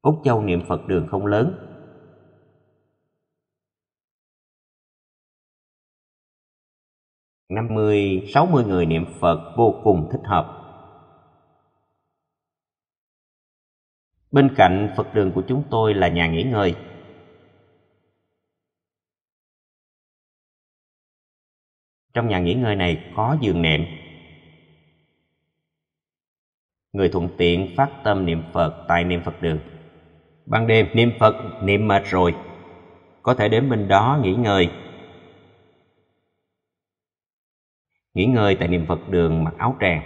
S2: Úc Châu niệm Phật đường không lớn, 50, 60 người niệm Phật vô cùng thích hợp. Bên cạnh Phật đường của chúng tôi là nhà nghỉ ngơi. Trong nhà nghỉ ngơi này có giường nệm. Người thuận
S1: tiện phát tâm niệm Phật tại niệm Phật đường. Ban đêm niệm Phật, niệm mệt rồi, có thể đến bên đó nghỉ ngơi nghỉ ngơi tại niệm Phật đường mặc áo tràng.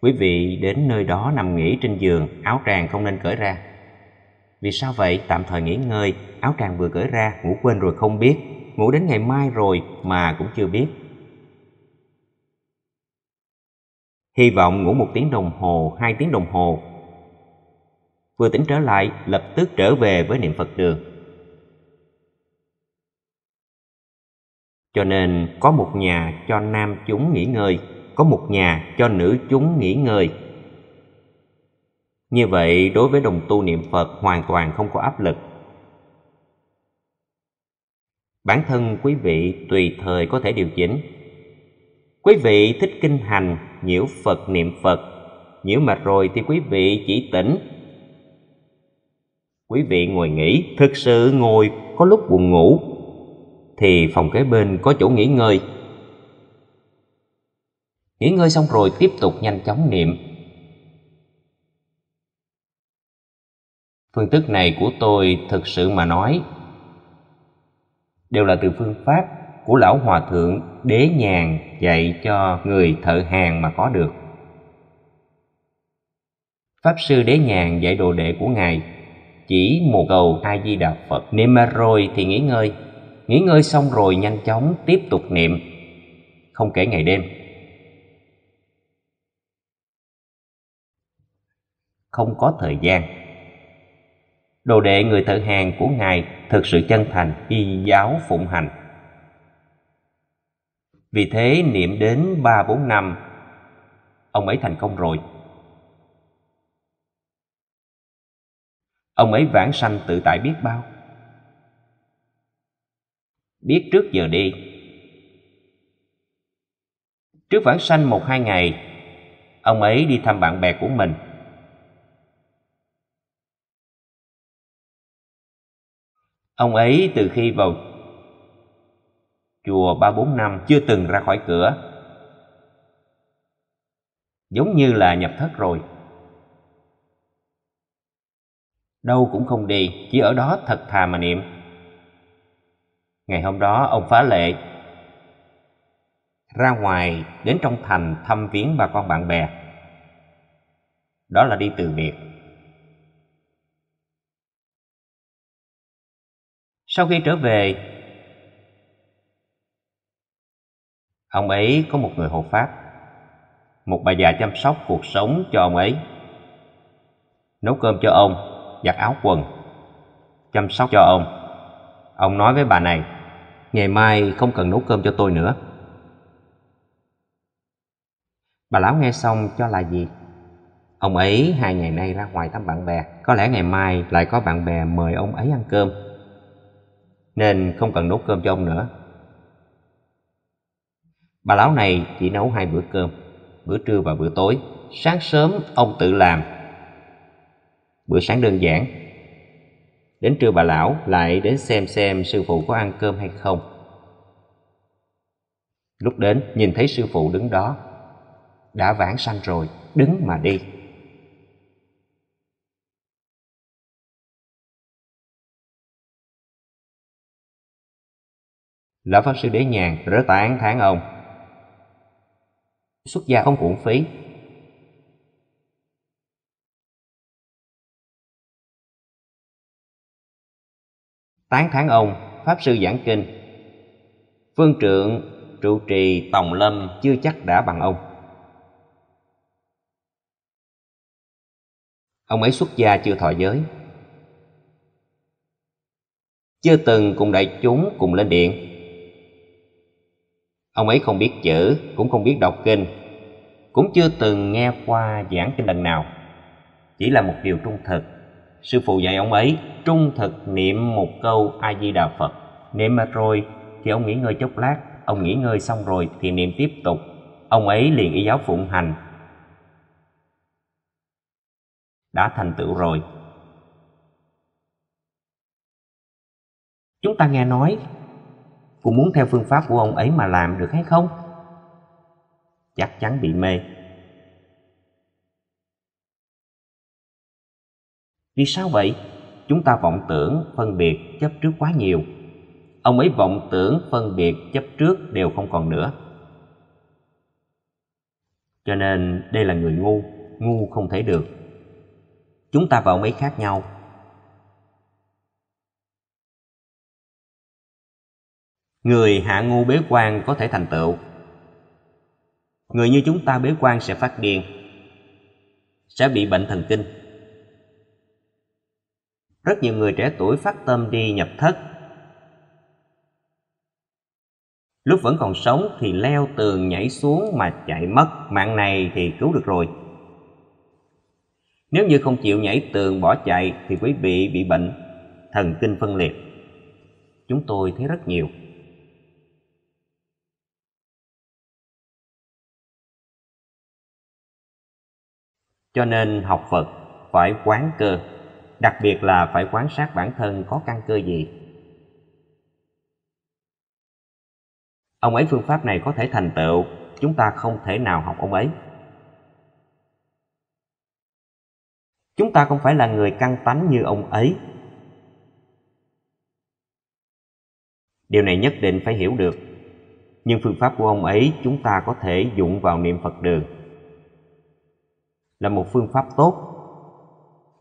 S1: Quý vị đến nơi đó nằm nghỉ trên giường, áo tràng không nên cởi ra. Vì sao vậy? Tạm thời nghỉ ngơi, áo tràng vừa cởi ra, ngủ quên rồi không biết, ngủ đến ngày mai rồi mà cũng chưa biết. Hy vọng ngủ một tiếng đồng hồ, hai tiếng đồng hồ. Vừa tỉnh trở lại, lập tức trở về với niệm Phật đường. cho nên có một nhà cho nam chúng nghỉ ngơi có một nhà cho nữ chúng nghỉ ngơi như vậy đối với đồng tu niệm phật hoàn toàn không có áp lực bản thân quý vị tùy thời có thể điều chỉnh quý vị thích kinh hành nhiễu phật niệm phật nhiễu mệt rồi thì quý vị chỉ tỉnh quý vị ngồi nghỉ thực sự ngồi có lúc buồn ngủ thì phòng kế bên có chỗ nghỉ ngơi. Nghỉ ngơi xong rồi tiếp tục nhanh chóng niệm. Phương thức này của tôi thực sự mà nói đều là từ phương pháp của lão hòa thượng đế nhàn dạy cho người thợ hàng mà có được. Pháp sư đế nhàn dạy đồ đệ của ngài chỉ một cầu A Di Đà Phật niệm mà rồi thì nghỉ ngơi nghỉ ngơi xong rồi nhanh chóng tiếp tục niệm, không kể ngày đêm. Không có thời gian Đồ đệ người thợ hàng của Ngài thực sự chân thành, y giáo phụng hành. Vì thế niệm đến ba bốn năm, ông ấy thành công rồi. Ông ấy vãng sanh tự tại biết bao biết trước giờ đi trước vãng sanh một hai ngày ông ấy đi thăm bạn bè của mình ông ấy từ khi vào chùa ba bốn năm chưa từng ra khỏi cửa giống như là nhập thất rồi đâu cũng không đi chỉ ở đó thật thà mà niệm Ngày hôm đó ông phá lệ ra ngoài đến trong thành thăm viếng bà con bạn bè.
S2: Đó là đi từ biệt. Sau khi trở về,
S1: ông ấy có một người hộ pháp, một bà già chăm sóc cuộc sống cho ông ấy, nấu cơm cho ông, giặt áo quần, chăm sóc cho ông. Ông nói với bà này: ngày mai không cần nấu cơm cho tôi nữa. Bà lão nghe xong cho là gì? Ông ấy hai ngày nay ra ngoài thăm bạn bè, có lẽ ngày mai lại có bạn bè mời ông ấy ăn cơm. Nên không cần nấu cơm cho ông nữa. Bà lão này chỉ nấu hai bữa cơm, bữa trưa và bữa tối. Sáng sớm ông tự làm. Bữa sáng đơn giản, Đến trưa bà lão lại đến xem xem sư phụ có ăn cơm hay không. Lúc
S2: đến nhìn thấy sư phụ đứng đó. Đã vãng sanh rồi, đứng mà đi. Lão Pháp Sư Đế Nhàn rất tán tháng ông. Xuất gia không uổng phí, tán thán ông pháp sư giảng kinh phương trượng trụ trì
S1: tòng lâm chưa chắc đã bằng ông ông ấy xuất gia chưa thọ giới chưa từng cùng đại chúng cùng lên điện ông ấy không biết chữ cũng không biết đọc kinh cũng chưa từng nghe qua giảng kinh lần nào chỉ là một điều trung thực sư phụ dạy ông ấy trung thực niệm một câu a di đà phật niệm mà rồi thì ông nghỉ ngơi chốc lát ông nghỉ ngơi xong rồi thì niệm tiếp tục ông ấy liền y giáo phụng hành đã thành tựu rồi chúng ta nghe nói cũng muốn theo phương pháp của ông ấy mà làm được hay không chắc chắn bị mê Vì sao vậy? Chúng ta vọng tưởng, phân biệt, chấp trước quá nhiều. Ông ấy vọng tưởng, phân biệt, chấp trước đều không còn nữa. Cho nên đây là người ngu, ngu không thể được. Chúng ta và ông ấy khác nhau. Người hạ ngu bế quan có thể thành tựu. Người như chúng ta bế quan sẽ phát điên, sẽ bị bệnh thần kinh rất nhiều người trẻ tuổi phát tâm đi nhập thất. Lúc vẫn còn sống thì leo tường nhảy xuống mà chạy mất, mạng này thì cứu được rồi. Nếu như không chịu nhảy tường bỏ chạy thì quý vị bị bệnh, thần kinh phân liệt.
S2: Chúng tôi thấy rất nhiều. Cho nên học Phật phải quán cơ đặc biệt là phải quan sát bản thân có căn cơ gì.
S1: Ông ấy phương pháp này có thể thành tựu, chúng ta không thể nào học ông ấy. Chúng ta không phải là người căng tánh như ông ấy. Điều này nhất định phải hiểu được. Nhưng phương pháp của ông ấy chúng ta có thể dụng vào niệm Phật đường. Là một phương pháp tốt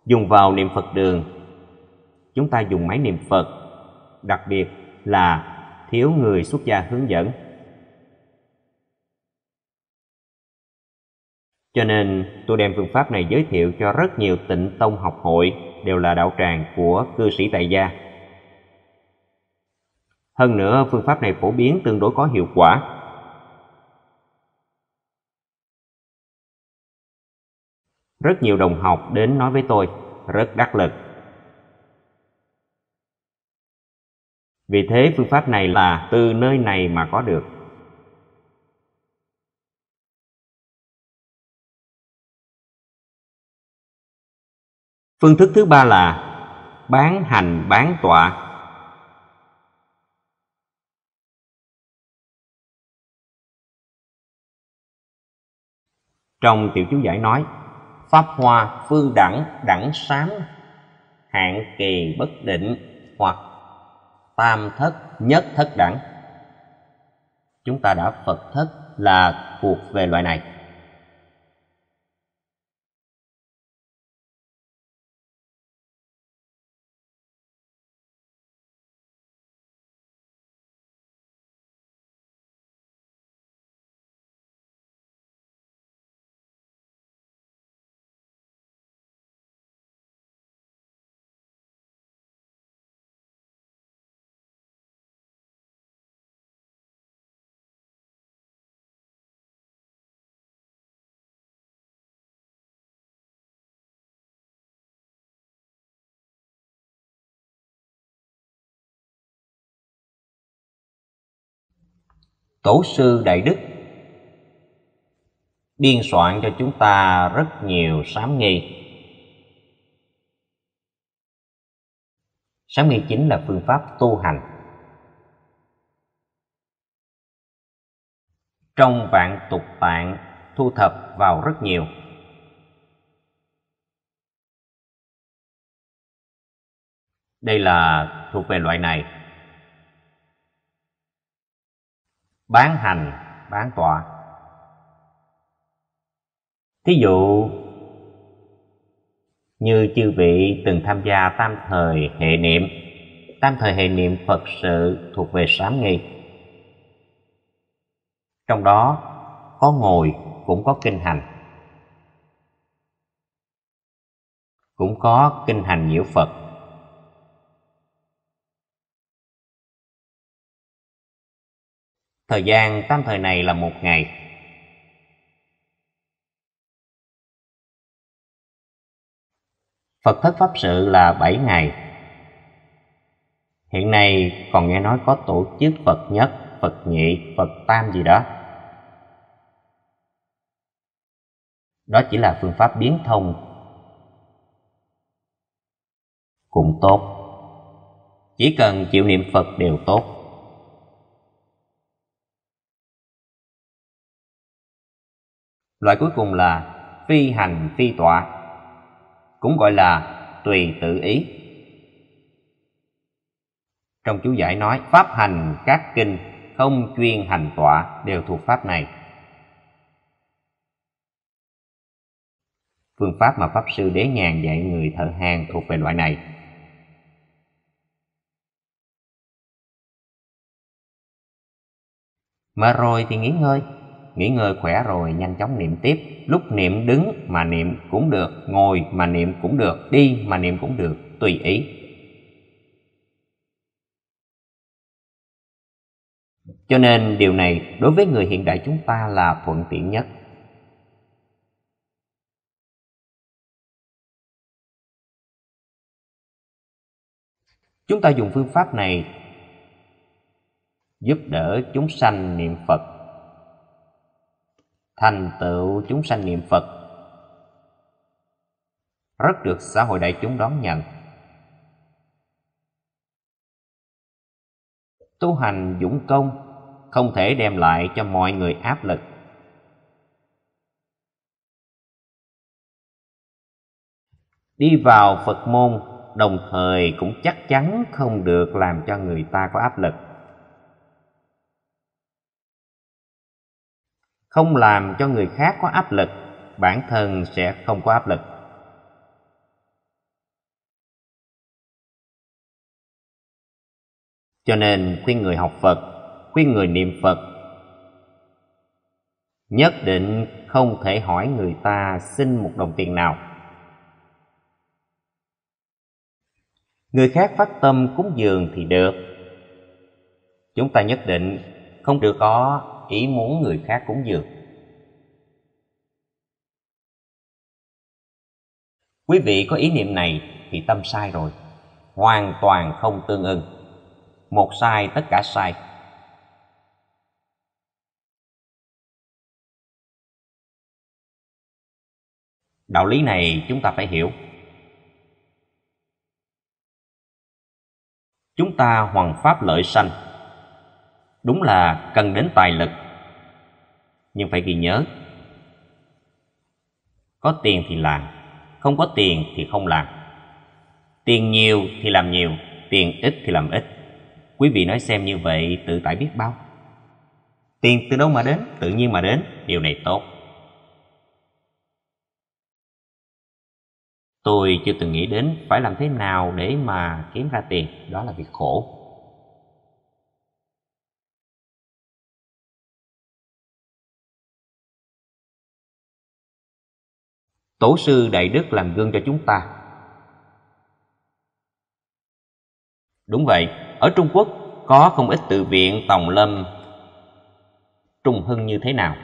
S1: dùng vào niệm Phật đường. Chúng ta dùng máy niệm Phật, đặc biệt là thiếu người xuất gia hướng dẫn. Cho nên tôi đem phương pháp này giới thiệu cho rất nhiều tịnh tông học hội đều là đạo tràng của cư sĩ tại gia.
S2: Hơn nữa phương pháp này phổ biến tương đối có hiệu quả Rất nhiều đồng học đến nói với tôi, rất đắc lực. Vì thế phương pháp này là từ nơi này mà có được. Phương thức thứ ba là bán hành bán tọa. Trong tiểu chú giải nói, pháp hoa
S1: phương đẳng đẳng sáng hạn kỳ bất định hoặc tam thất nhất thất đẳng chúng ta đã phật thất
S2: là thuộc về loại này tổ sư đại đức biên soạn cho chúng ta rất nhiều sám nghi sám nghi chính là phương pháp tu hành trong vạn tục tạng thu thập vào rất nhiều đây là thuộc về loại này bán hành
S1: bán tọa thí dụ như chư vị từng tham gia tam thời hệ niệm tam thời hệ niệm phật sự thuộc về sám nghi trong đó có ngồi cũng có kinh hành
S2: cũng có kinh hành nhiễu phật Thời gian tam thời này là một ngày. Phật thất Pháp sự là bảy ngày.
S1: Hiện nay còn nghe nói có tổ chức Phật nhất, Phật nhị, Phật tam gì đó. Đó chỉ là phương pháp biến thông cũng tốt. Chỉ
S2: cần chịu niệm Phật đều tốt. Loại cuối cùng là phi hành phi tọa,
S1: cũng gọi là tùy tự ý. Trong chú giải nói, pháp hành các kinh không chuyên hành tọa đều thuộc pháp này. Phương pháp mà Pháp
S2: Sư Đế Nhàn dạy người thợ hàng thuộc về loại này. Mà rồi thì nghỉ ngơi, nghỉ ngơi khỏe rồi nhanh chóng niệm tiếp lúc niệm đứng mà niệm cũng được
S1: ngồi mà niệm cũng được đi mà niệm cũng được tùy ý
S2: cho nên điều này đối với người hiện đại chúng ta là thuận tiện nhất chúng ta dùng phương pháp này giúp đỡ chúng sanh niệm phật
S1: thành tựu chúng sanh niệm Phật. Rất được xã hội đại chúng đón nhận.
S2: Tu hành dũng công không thể đem lại cho mọi người áp lực. Đi vào Phật môn đồng thời cũng chắc chắn không được
S1: làm cho người ta có áp lực.
S2: không làm cho người khác có áp lực bản thân sẽ không có áp lực cho nên khuyên người học phật khuyên người niệm phật
S1: nhất định không thể hỏi người ta xin một đồng tiền nào người khác phát tâm cúng dường thì được chúng ta nhất định không được có ý muốn người khác cũng dường. Quý vị có ý niệm này thì tâm sai rồi, hoàn toàn không tương ưng.
S2: Một sai tất cả sai. Đạo lý này chúng ta phải hiểu. Chúng
S1: ta hoàn pháp lợi sanh đúng là cần đến tài lực nhưng phải ghi nhớ có tiền thì làm không có tiền thì không làm tiền nhiều thì làm nhiều tiền ít thì làm ít quý vị nói xem như vậy tự tại biết bao tiền từ đâu mà đến tự nhiên mà đến điều này tốt
S2: tôi chưa từng nghĩ đến phải làm thế nào để mà kiếm ra tiền đó là việc khổ tổ sư đại đức làm gương cho chúng ta đúng vậy
S1: ở trung quốc có không ít tự viện tòng lâm trung hưng như thế nào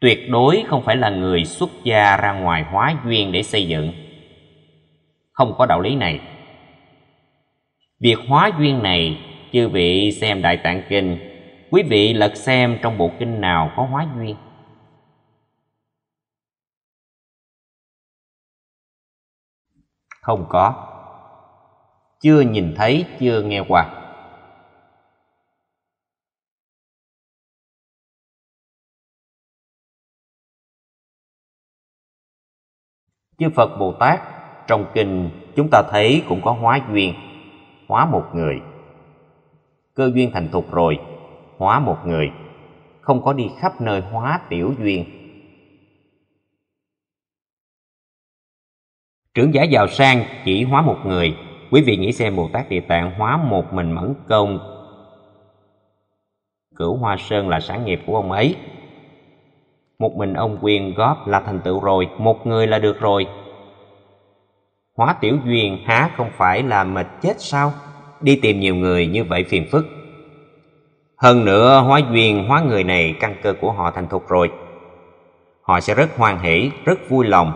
S1: tuyệt đối không phải là người xuất gia ra ngoài hóa duyên để xây dựng không có đạo lý này việc hóa duyên này chư vị xem đại tạng kinh
S2: quý vị lật xem trong bộ kinh nào có hóa duyên Không có. Chưa nhìn thấy, chưa nghe qua. Chư Phật Bồ Tát trong kinh chúng ta thấy cũng có
S1: hóa duyên, hóa một người. Cơ duyên thành thục rồi, hóa một người, không có đi khắp nơi hóa tiểu duyên Trưởng giả giàu sang chỉ hóa một người, quý vị nghĩ xem Bồ Tát Địa Tạng hóa một mình Mẫn Công Cửu Hoa Sơn là sản nghiệp của ông ấy Một mình ông quyền góp là thành tựu rồi, một người là được rồi Hóa tiểu duyên há không phải là mệt chết sao? Đi tìm nhiều người như vậy phiền phức Hơn nữa hóa duyên hóa người này căn cơ của họ thành thục rồi Họ sẽ rất hoan hỷ, rất vui lòng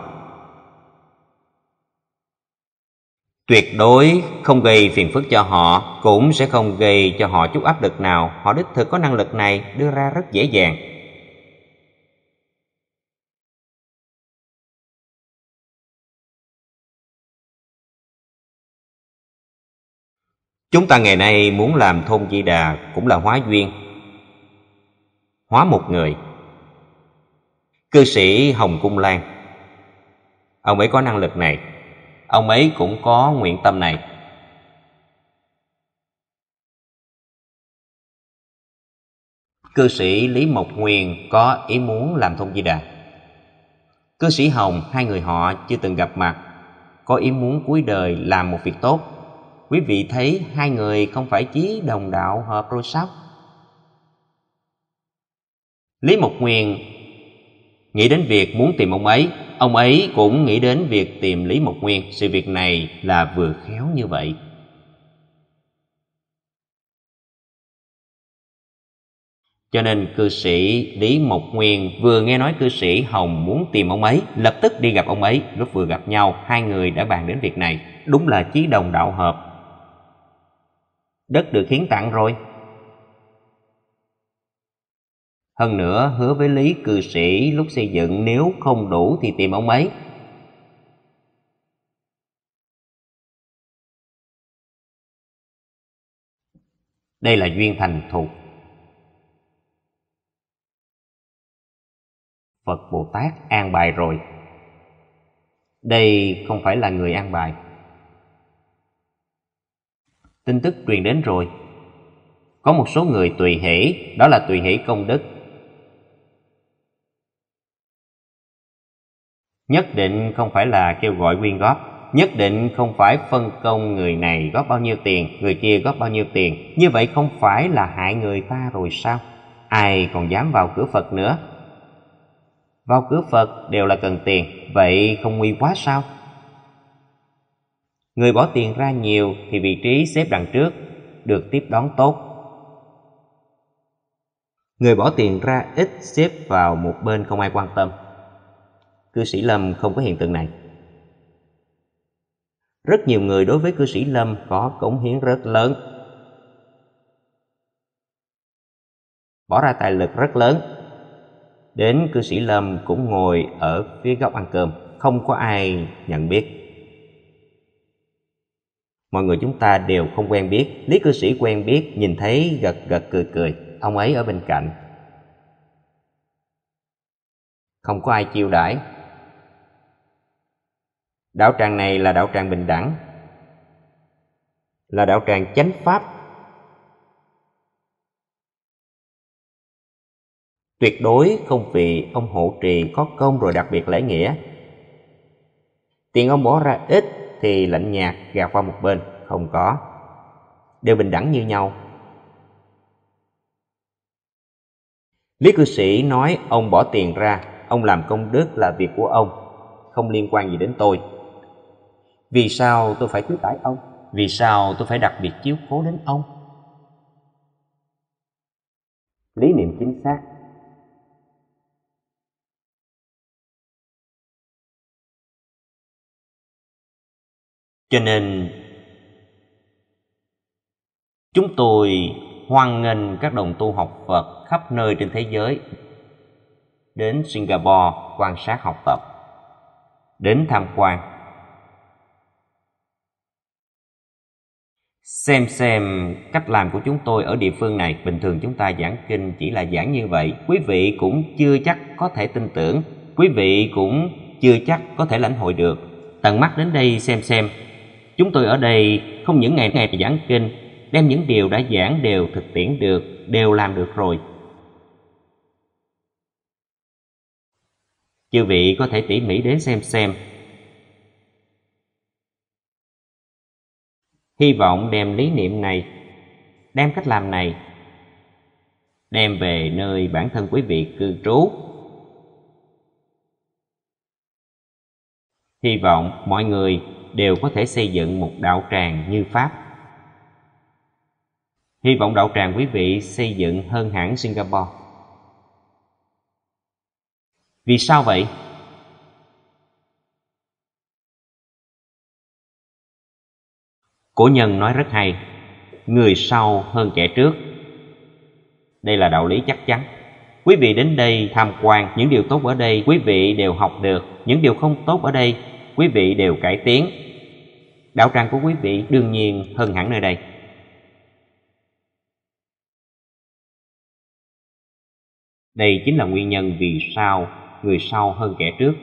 S1: tuyệt đối không gây phiền phức cho họ cũng sẽ không gây cho họ chút áp lực nào họ đích thực có năng
S2: lực này đưa ra rất dễ dàng chúng ta ngày nay muốn làm thôn di đà cũng là hóa duyên
S1: hóa một người cư sĩ hồng cung lan ông ấy có năng lực này ông ấy cũng có nguyện tâm này
S2: cư sĩ lý mộc nguyên có ý muốn làm thông di đà
S1: cư sĩ hồng hai người họ chưa từng gặp mặt có ý muốn cuối đời làm một việc tốt quý vị thấy hai người không phải chí đồng đạo hợp rồi sao lý mộc nguyên Nghĩ đến việc muốn tìm ông ấy, ông ấy cũng nghĩ đến việc tìm Lý Mộc Nguyên. Sự việc này là vừa khéo như vậy. Cho nên cư sĩ Lý Mộc Nguyên vừa nghe nói cư sĩ Hồng muốn tìm ông ấy, lập tức đi gặp ông ấy. Lúc vừa gặp nhau, hai người đã bàn đến việc này. Đúng là chí đồng đạo hợp. Đất được hiến tặng rồi, Hơn nữa hứa với Lý cư sĩ lúc xây dựng nếu không đủ
S2: thì tìm ông ấy. Đây là duyên thành thuộc Phật Bồ Tát an bài
S1: rồi. Đây không phải là người an bài. Tin tức truyền đến rồi. Có một số người tùy hỷ, đó là tùy hỷ công đức nhất định không phải là kêu gọi quyên góp nhất định không phải phân công người này góp bao nhiêu tiền người kia góp bao nhiêu tiền như vậy không phải là hại người ta rồi sao ai còn dám vào cửa phật nữa vào cửa phật đều là cần tiền vậy không nguy quá sao người bỏ tiền ra nhiều thì vị trí xếp đằng trước được tiếp đón tốt người bỏ tiền ra ít xếp vào một bên không ai quan tâm cư sĩ Lâm không có hiện tượng này. Rất nhiều người đối với cư sĩ Lâm có cống hiến rất lớn. Bỏ ra tài lực rất lớn. Đến cư sĩ Lâm cũng ngồi ở phía góc ăn cơm, không có ai nhận biết. Mọi người chúng ta đều không quen biết, Lý cư sĩ quen biết, nhìn thấy gật gật cười cười, ông ấy ở bên cạnh, không có ai chiêu đãi Đạo tràng này là đạo tràng bình đẳng, là đạo tràng chánh pháp. Tuyệt đối không vì ông hộ trì có công rồi đặc biệt lễ nghĩa. Tiền ông bỏ ra ít thì lạnh nhạt gạt qua một bên, không có. Đều bình đẳng như nhau, Lý cư sĩ nói ông bỏ tiền ra, ông làm công đức là việc của ông, không liên quan gì đến tôi. Vì sao tôi phải tiếp đãi ông?
S2: Vì sao tôi phải đặc biệt chiếu cố đến ông? Lý niệm chính xác Cho nên chúng tôi hoan nghênh các đồng tu học
S1: Phật khắp nơi trên thế giới đến Singapore quan sát học tập, đến tham quan Xem xem cách làm của chúng tôi ở địa phương này, bình thường chúng ta giảng kinh chỉ là giảng như vậy, quý vị cũng chưa chắc có thể tin tưởng, quý vị cũng chưa chắc có thể lãnh hội được. Tận mắt đến đây xem xem, chúng tôi ở đây không những ngày ngày giảng kinh, đem những điều đã giảng đều thực tiễn được, đều làm được rồi.
S2: Chư vị có thể tỉ mỉ đến xem xem
S1: hy vọng đem lý niệm này đem cách làm này đem về nơi bản thân quý vị cư trú hy vọng mọi người đều có thể xây dựng một đạo tràng như pháp hy vọng đạo tràng quý vị xây dựng hơn hẳn
S2: singapore vì sao vậy Cổ nhân nói rất hay, người sau hơn kẻ trước. Đây là
S1: đạo lý chắc chắn. Quý vị đến đây tham quan, những điều tốt ở đây quý vị đều học được, những điều không tốt ở đây quý vị đều cải tiến. Đạo tràng của quý vị đương nhiên hơn hẳn nơi đây. Đây chính là nguyên nhân vì sao người sau hơn kẻ trước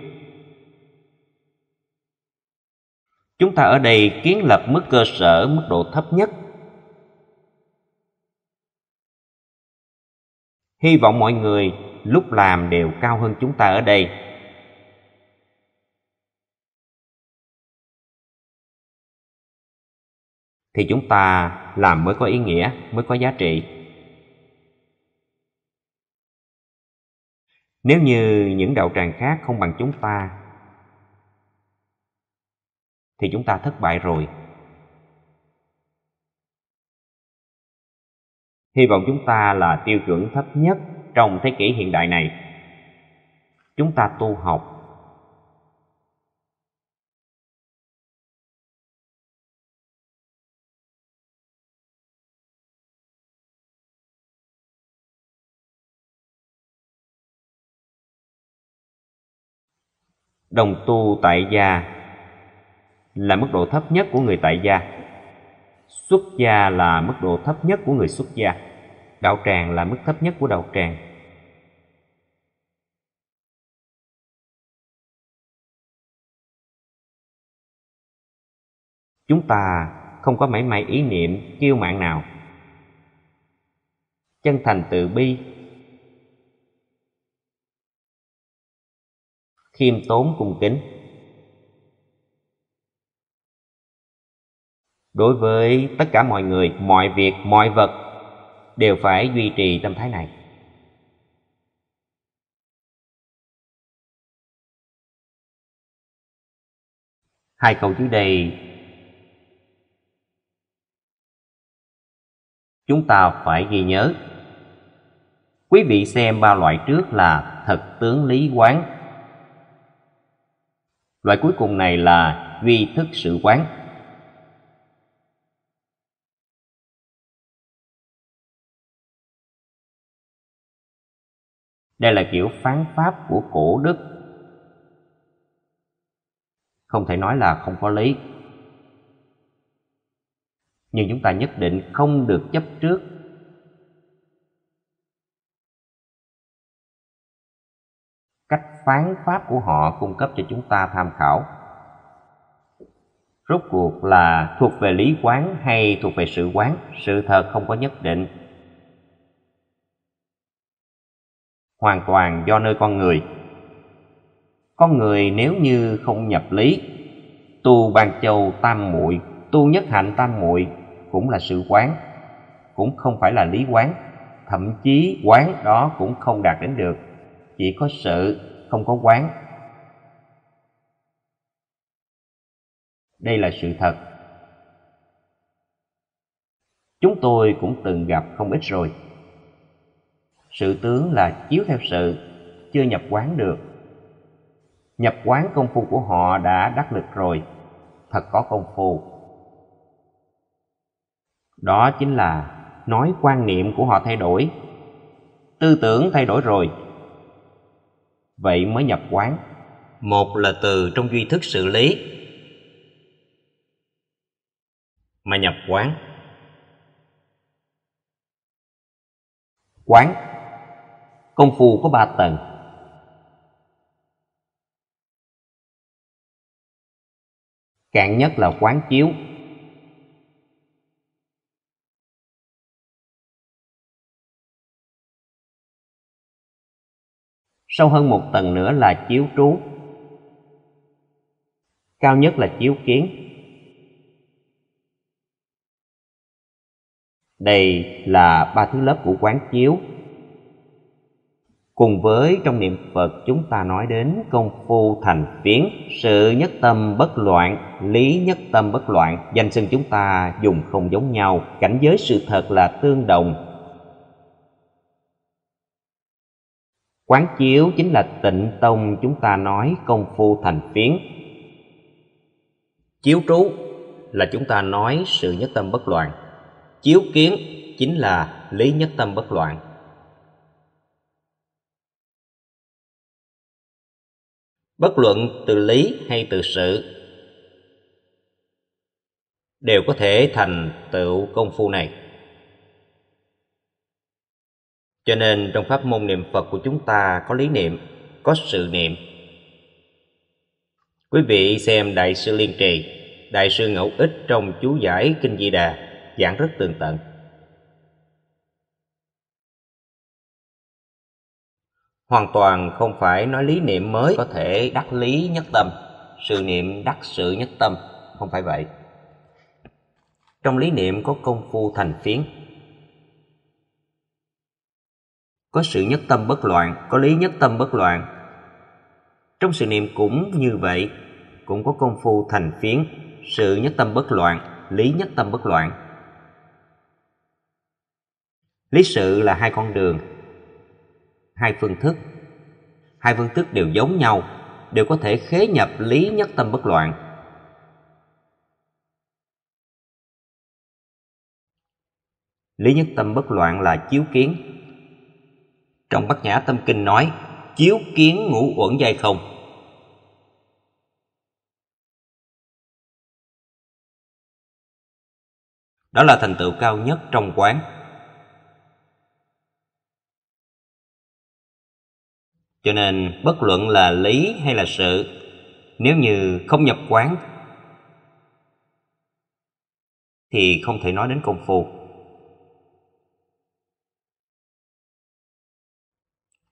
S2: chúng ta ở đây kiến lập mức cơ sở mức độ thấp nhất hy vọng mọi người lúc làm đều cao hơn chúng ta ở đây thì chúng ta làm mới có ý nghĩa mới có giá trị
S1: nếu như những đạo tràng khác không bằng chúng ta thì chúng ta thất bại rồi. Hy vọng chúng ta là tiêu chuẩn
S2: thấp nhất trong thế kỷ hiện đại này. Chúng ta tu học đồng tu tại gia là mức độ thấp nhất của người tại gia.
S1: Xuất gia là mức độ thấp nhất của người xuất gia. Đạo tràng là mức thấp
S2: nhất của đạo tràng. Chúng ta không có mảy may ý niệm kiêu mạng nào. Chân thành từ bi khiêm tốn cung kính
S1: đối với tất cả mọi người mọi việc mọi vật đều phải duy trì tâm thái này
S2: hai câu dưới đây chúng ta phải ghi nhớ
S1: quý vị xem ba loại trước là thật tướng lý quán
S2: loại cuối cùng này là duy thức sự quán Đây là kiểu phán pháp của cổ đức.
S1: Không thể nói là không có lý.
S2: Nhưng chúng ta nhất định không được chấp trước cách phán pháp của họ cung cấp cho chúng ta tham khảo rốt cuộc là thuộc về lý
S1: quán hay thuộc về sự quán sự thật không có nhất định hoàn toàn do nơi con người con người nếu như không nhập lý tu ban châu tam muội tu nhất hạnh tam muội cũng là sự quán cũng không phải là lý quán thậm chí quán đó cũng không đạt đến được chỉ có sự không có quán đây là sự thật chúng tôi cũng từng gặp không ít rồi sự tướng là chiếu theo sự chưa nhập quán được nhập quán công phu của họ đã đắc lực rồi thật có công phu đó chính là nói quan niệm của họ thay đổi tư tưởng thay đổi rồi vậy mới nhập quán một là từ trong duy thức xử lý mà nhập quán quán
S2: công phu có ba tầng cạn nhất là quán chiếu sâu hơn một tầng nữa là chiếu trú
S1: cao nhất là chiếu kiến đây là ba thứ lớp của quán chiếu cùng với trong niệm phật chúng ta nói đến công phu thành phiến sự nhất tâm bất loạn lý nhất tâm bất loạn danh xưng chúng ta dùng không giống nhau cảnh giới sự thật là tương đồng quán chiếu chính là tịnh tông chúng ta nói công phu thành phiến chiếu trú là chúng ta nói sự nhất tâm bất loạn chiếu kiến chính là lý nhất tâm bất loạn
S2: bất luận từ lý hay từ sự đều có thể
S1: thành tựu công phu này cho nên trong pháp môn niệm phật của chúng ta có lý niệm có sự niệm quý vị xem đại sư liên trì đại sư ngẫu ích trong chú giải kinh di đà giảng rất tường tận hoàn toàn không phải nói lý niệm mới có thể đắc lý nhất tâm sự niệm đắc sự nhất tâm không phải vậy trong lý niệm có công phu thành phiến có sự nhất tâm bất loạn có lý nhất tâm bất loạn trong sự niệm cũng như vậy cũng có công phu thành phiến sự nhất tâm bất loạn lý nhất tâm bất loạn lý sự là hai con đường hai phương thức hai phương thức đều giống nhau đều có thể khế nhập lý nhất tâm bất loạn lý nhất tâm bất loạn là chiếu kiến
S2: trong bát nhã tâm kinh nói chiếu kiến ngũ uẩn dây không đó là thành tựu cao nhất trong quán Cho nên bất luận là lý hay là sự Nếu như không nhập quán
S1: Thì không thể nói đến công phu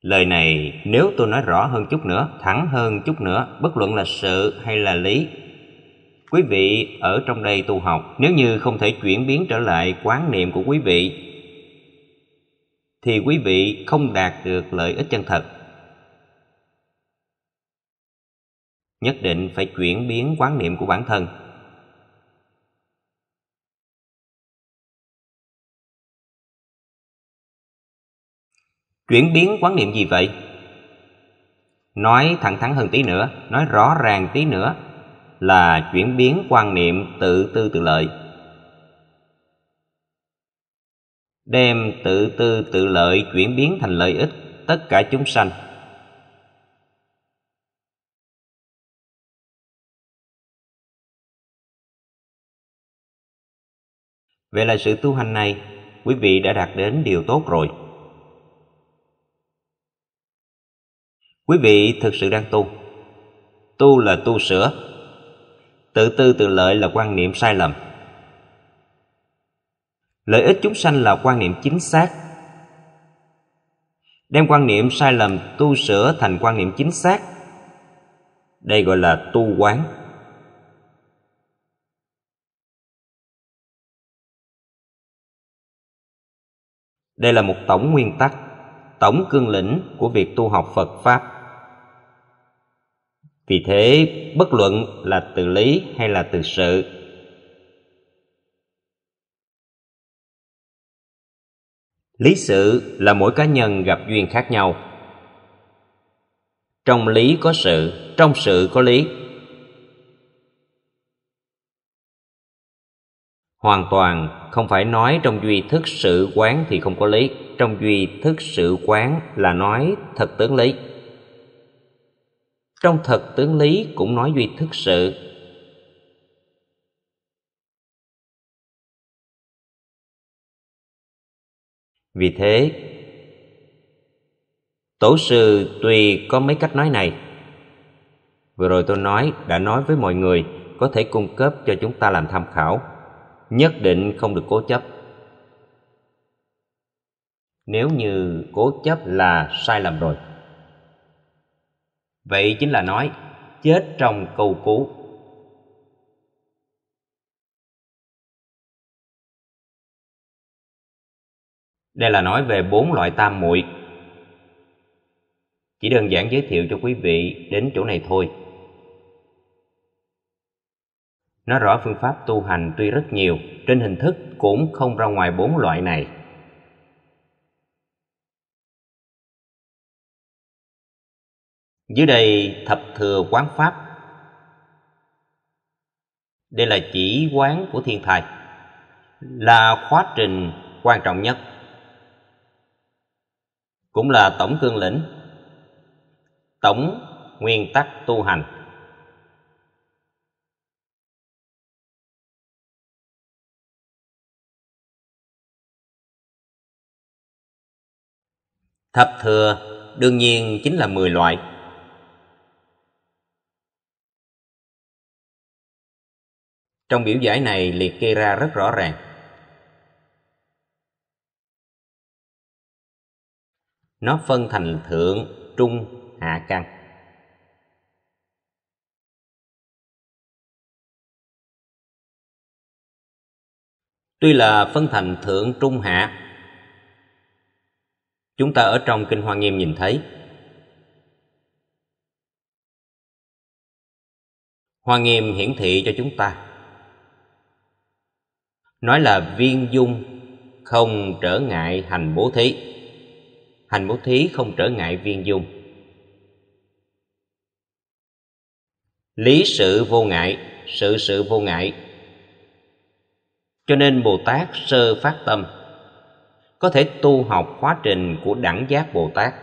S1: Lời này nếu tôi nói rõ hơn chút nữa Thẳng hơn chút nữa Bất luận là sự hay là lý Quý vị ở trong đây tu học Nếu như không thể chuyển biến trở lại quán niệm của quý vị Thì quý vị không đạt được lợi ích chân thật
S2: nhất định phải chuyển biến quán niệm của bản thân chuyển biến quán niệm gì vậy nói thẳng thắn hơn tí nữa nói
S1: rõ ràng tí nữa là chuyển biến quan niệm tự tư tự lợi đem tự tư tự lợi chuyển biến
S2: thành lợi ích tất cả chúng sanh Về là sự tu hành này, quý vị đã đạt đến điều tốt rồi.
S1: Quý vị thực sự đang tu. Tu là tu sửa. Tự tư tự lợi là quan niệm sai lầm. Lợi ích chúng sanh là quan niệm chính xác. Đem quan niệm sai lầm tu sửa thành quan niệm chính xác. Đây
S2: gọi là tu quán. Đây là một tổng nguyên tắc, tổng cương lĩnh của việc tu học Phật Pháp. Vì
S1: thế, bất luận là từ lý hay là từ sự, Lý sự là mỗi cá nhân gặp duyên khác nhau. Trong lý có sự, trong sự có lý, hoàn toàn không phải nói trong duy thức sự quán thì không có lý trong duy thức sự quán là nói thật tướng lý trong thật tướng lý
S2: cũng nói duy thức sự vì thế tổ sư tùy có mấy cách nói này vừa
S1: rồi tôi nói đã nói với mọi người có thể cung cấp cho chúng ta làm tham khảo nhất định không được cố chấp nếu như cố chấp là sai lầm rồi vậy chính là nói chết
S2: trong câu cú đây là nói về bốn loại tam muội
S1: chỉ đơn giản giới thiệu cho quý vị đến chỗ này thôi nó rõ phương pháp tu hành tuy rất nhiều, trên
S2: hình thức cũng không ra ngoài bốn loại này. Dưới đây thập thừa quán pháp. Đây là chỉ quán của thiên thai
S1: là khóa trình quan trọng nhất.
S2: Cũng là tổng cương lĩnh, tổng nguyên tắc tu hành. Thập thừa đương nhiên chính là 10 loại. Trong biểu giải này liệt kê ra rất rõ ràng. Nó phân thành thượng, trung, hạ căn. Tuy là phân thành thượng, trung, hạ, Chúng ta
S1: ở trong Kinh Hoa Nghiêm nhìn thấy Hoa Nghiêm hiển thị cho chúng ta Nói là viên dung không trở ngại hành bố thí Hành bố thí không trở ngại viên dung Lý sự vô ngại, sự sự vô ngại Cho nên Bồ Tát sơ phát tâm có thể tu học quá trình của đẳng giác Bồ Tát.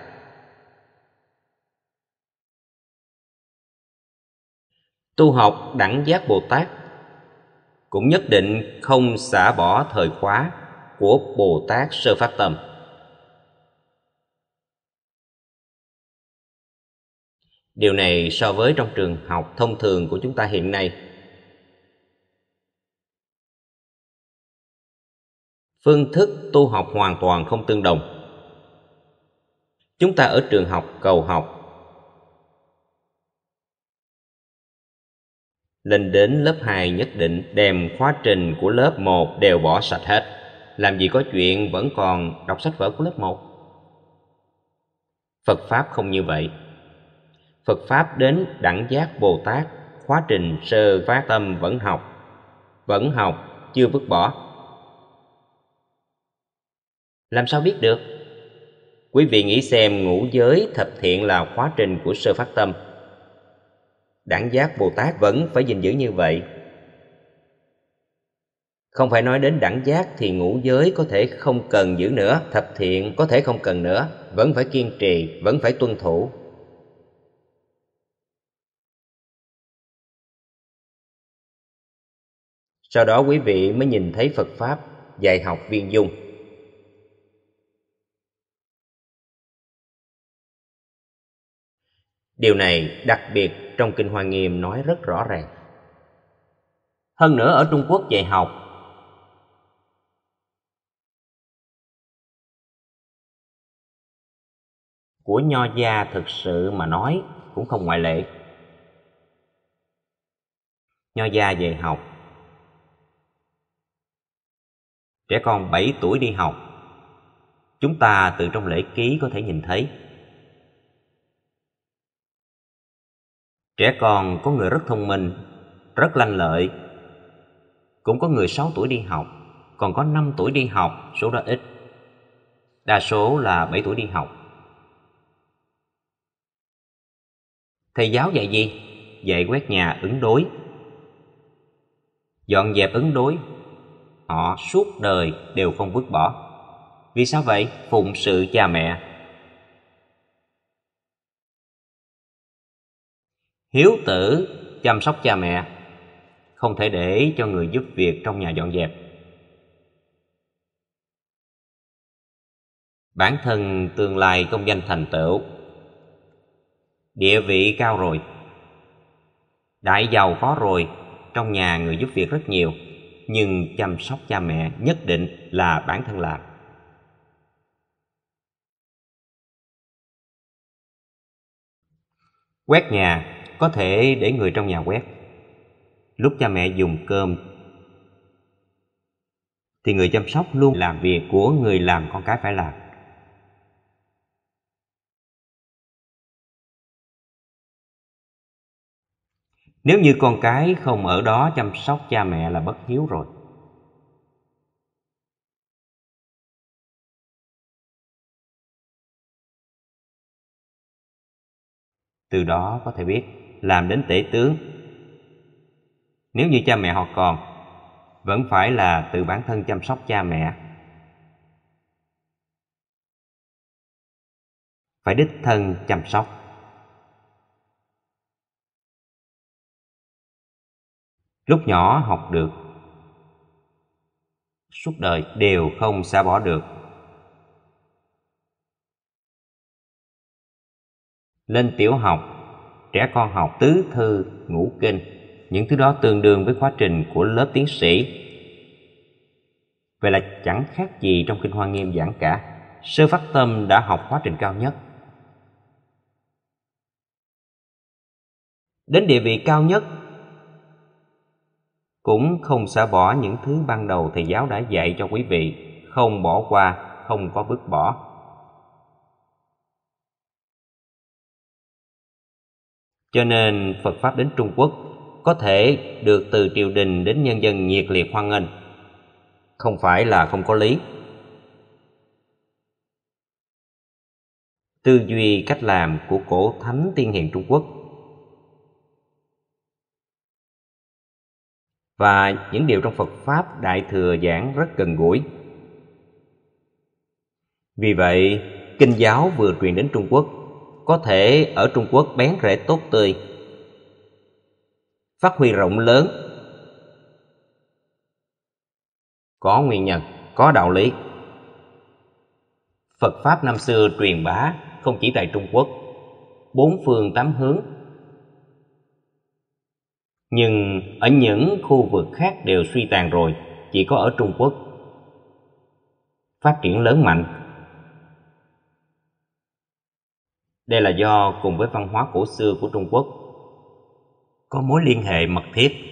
S1: Tu học đẳng giác Bồ Tát cũng nhất định không xả bỏ thời khóa của Bồ Tát Sơ Phát Tâm.
S2: Điều này so với trong trường học thông thường của chúng ta hiện nay
S1: phương thức tu học hoàn toàn không tương đồng chúng ta ở trường học cầu học lên đến lớp 2 nhất định đem khóa trình của lớp 1 đều bỏ sạch hết làm gì có chuyện vẫn còn đọc sách vở của lớp 1 Phật Pháp không như vậy Phật Pháp đến đẳng giác Bồ Tát Khóa trình sơ phát tâm vẫn học Vẫn học, chưa vứt bỏ làm sao biết được? Quý vị nghĩ xem ngũ giới thập thiện là quá trình của sơ phát tâm. Đảng giác Bồ Tát vẫn phải gìn giữ như vậy. Không phải nói đến đẳng giác thì ngũ giới có thể không cần giữ nữa, thập thiện có thể không cần nữa,
S2: vẫn phải kiên trì, vẫn phải tuân thủ, Sau đó quý vị mới nhìn thấy Phật Pháp dạy học viên dung. Điều này đặc biệt trong Kinh Hoa Nghiêm nói rất rõ ràng. Hơn nữa ở Trung Quốc dạy học của nho gia thực sự mà nói cũng không ngoại lệ.
S1: Nho gia dạy học Trẻ con 7 tuổi đi học Chúng ta từ trong lễ ký có thể nhìn thấy Trẻ con có người rất thông minh, rất lanh lợi. Cũng có người 6 tuổi đi học, còn có 5 tuổi đi học, số đó ít. Đa số là 7 tuổi đi học. Thầy giáo dạy gì? Dạy quét nhà ứng đối. Dọn dẹp ứng đối, họ suốt đời đều không vứt bỏ. Vì sao vậy? Phụng sự cha mẹ hiếu tử chăm sóc cha mẹ không thể để cho người giúp việc trong nhà dọn dẹp bản thân tương lai công danh thành tựu địa vị cao rồi đại giàu có rồi trong nhà người giúp việc rất nhiều nhưng chăm sóc
S2: cha mẹ nhất định là bản thân làm quét nhà có thể để
S1: người trong nhà quét. Lúc cha mẹ dùng cơm
S2: thì người chăm sóc luôn làm việc của người làm con cái phải làm. Nếu như con cái không ở đó chăm sóc cha mẹ là bất hiếu rồi. Từ đó có thể biết làm đến tể
S1: tướng. Nếu như cha mẹ họ còn, vẫn phải là tự bản
S2: thân chăm sóc cha mẹ. Phải đích thân chăm sóc. Lúc nhỏ học được, suốt đời đều không xa bỏ được.
S1: Lên tiểu học trẻ con học tứ thư ngũ kinh những thứ đó tương đương với quá trình của lớp tiến sĩ vậy là chẳng khác gì trong kinh hoa nghiêm giảng cả sơ phát tâm đã học quá trình cao nhất đến địa vị cao nhất cũng không xả bỏ những thứ ban đầu thầy giáo đã dạy cho quý vị không bỏ qua không có bước bỏ Cho nên Phật Pháp đến Trung Quốc có thể được từ triều đình đến nhân dân nhiệt liệt hoan nghênh. Không phải là không có lý. Tư duy cách làm của cổ thánh tiên hiền Trung Quốc và những điều trong Phật Pháp Đại Thừa giảng rất gần gũi. Vì vậy, Kinh giáo vừa truyền đến Trung Quốc có thể ở Trung Quốc bén rễ tốt tươi, phát huy rộng lớn. Có nguyên nhân, có đạo lý. Phật Pháp năm xưa truyền bá không chỉ tại Trung Quốc, bốn phương tám hướng. Nhưng ở những khu vực khác đều suy tàn rồi, chỉ có ở Trung Quốc. Phát triển lớn mạnh Đây là do cùng với văn hóa cổ xưa của Trung Quốc có mối liên hệ mật thiết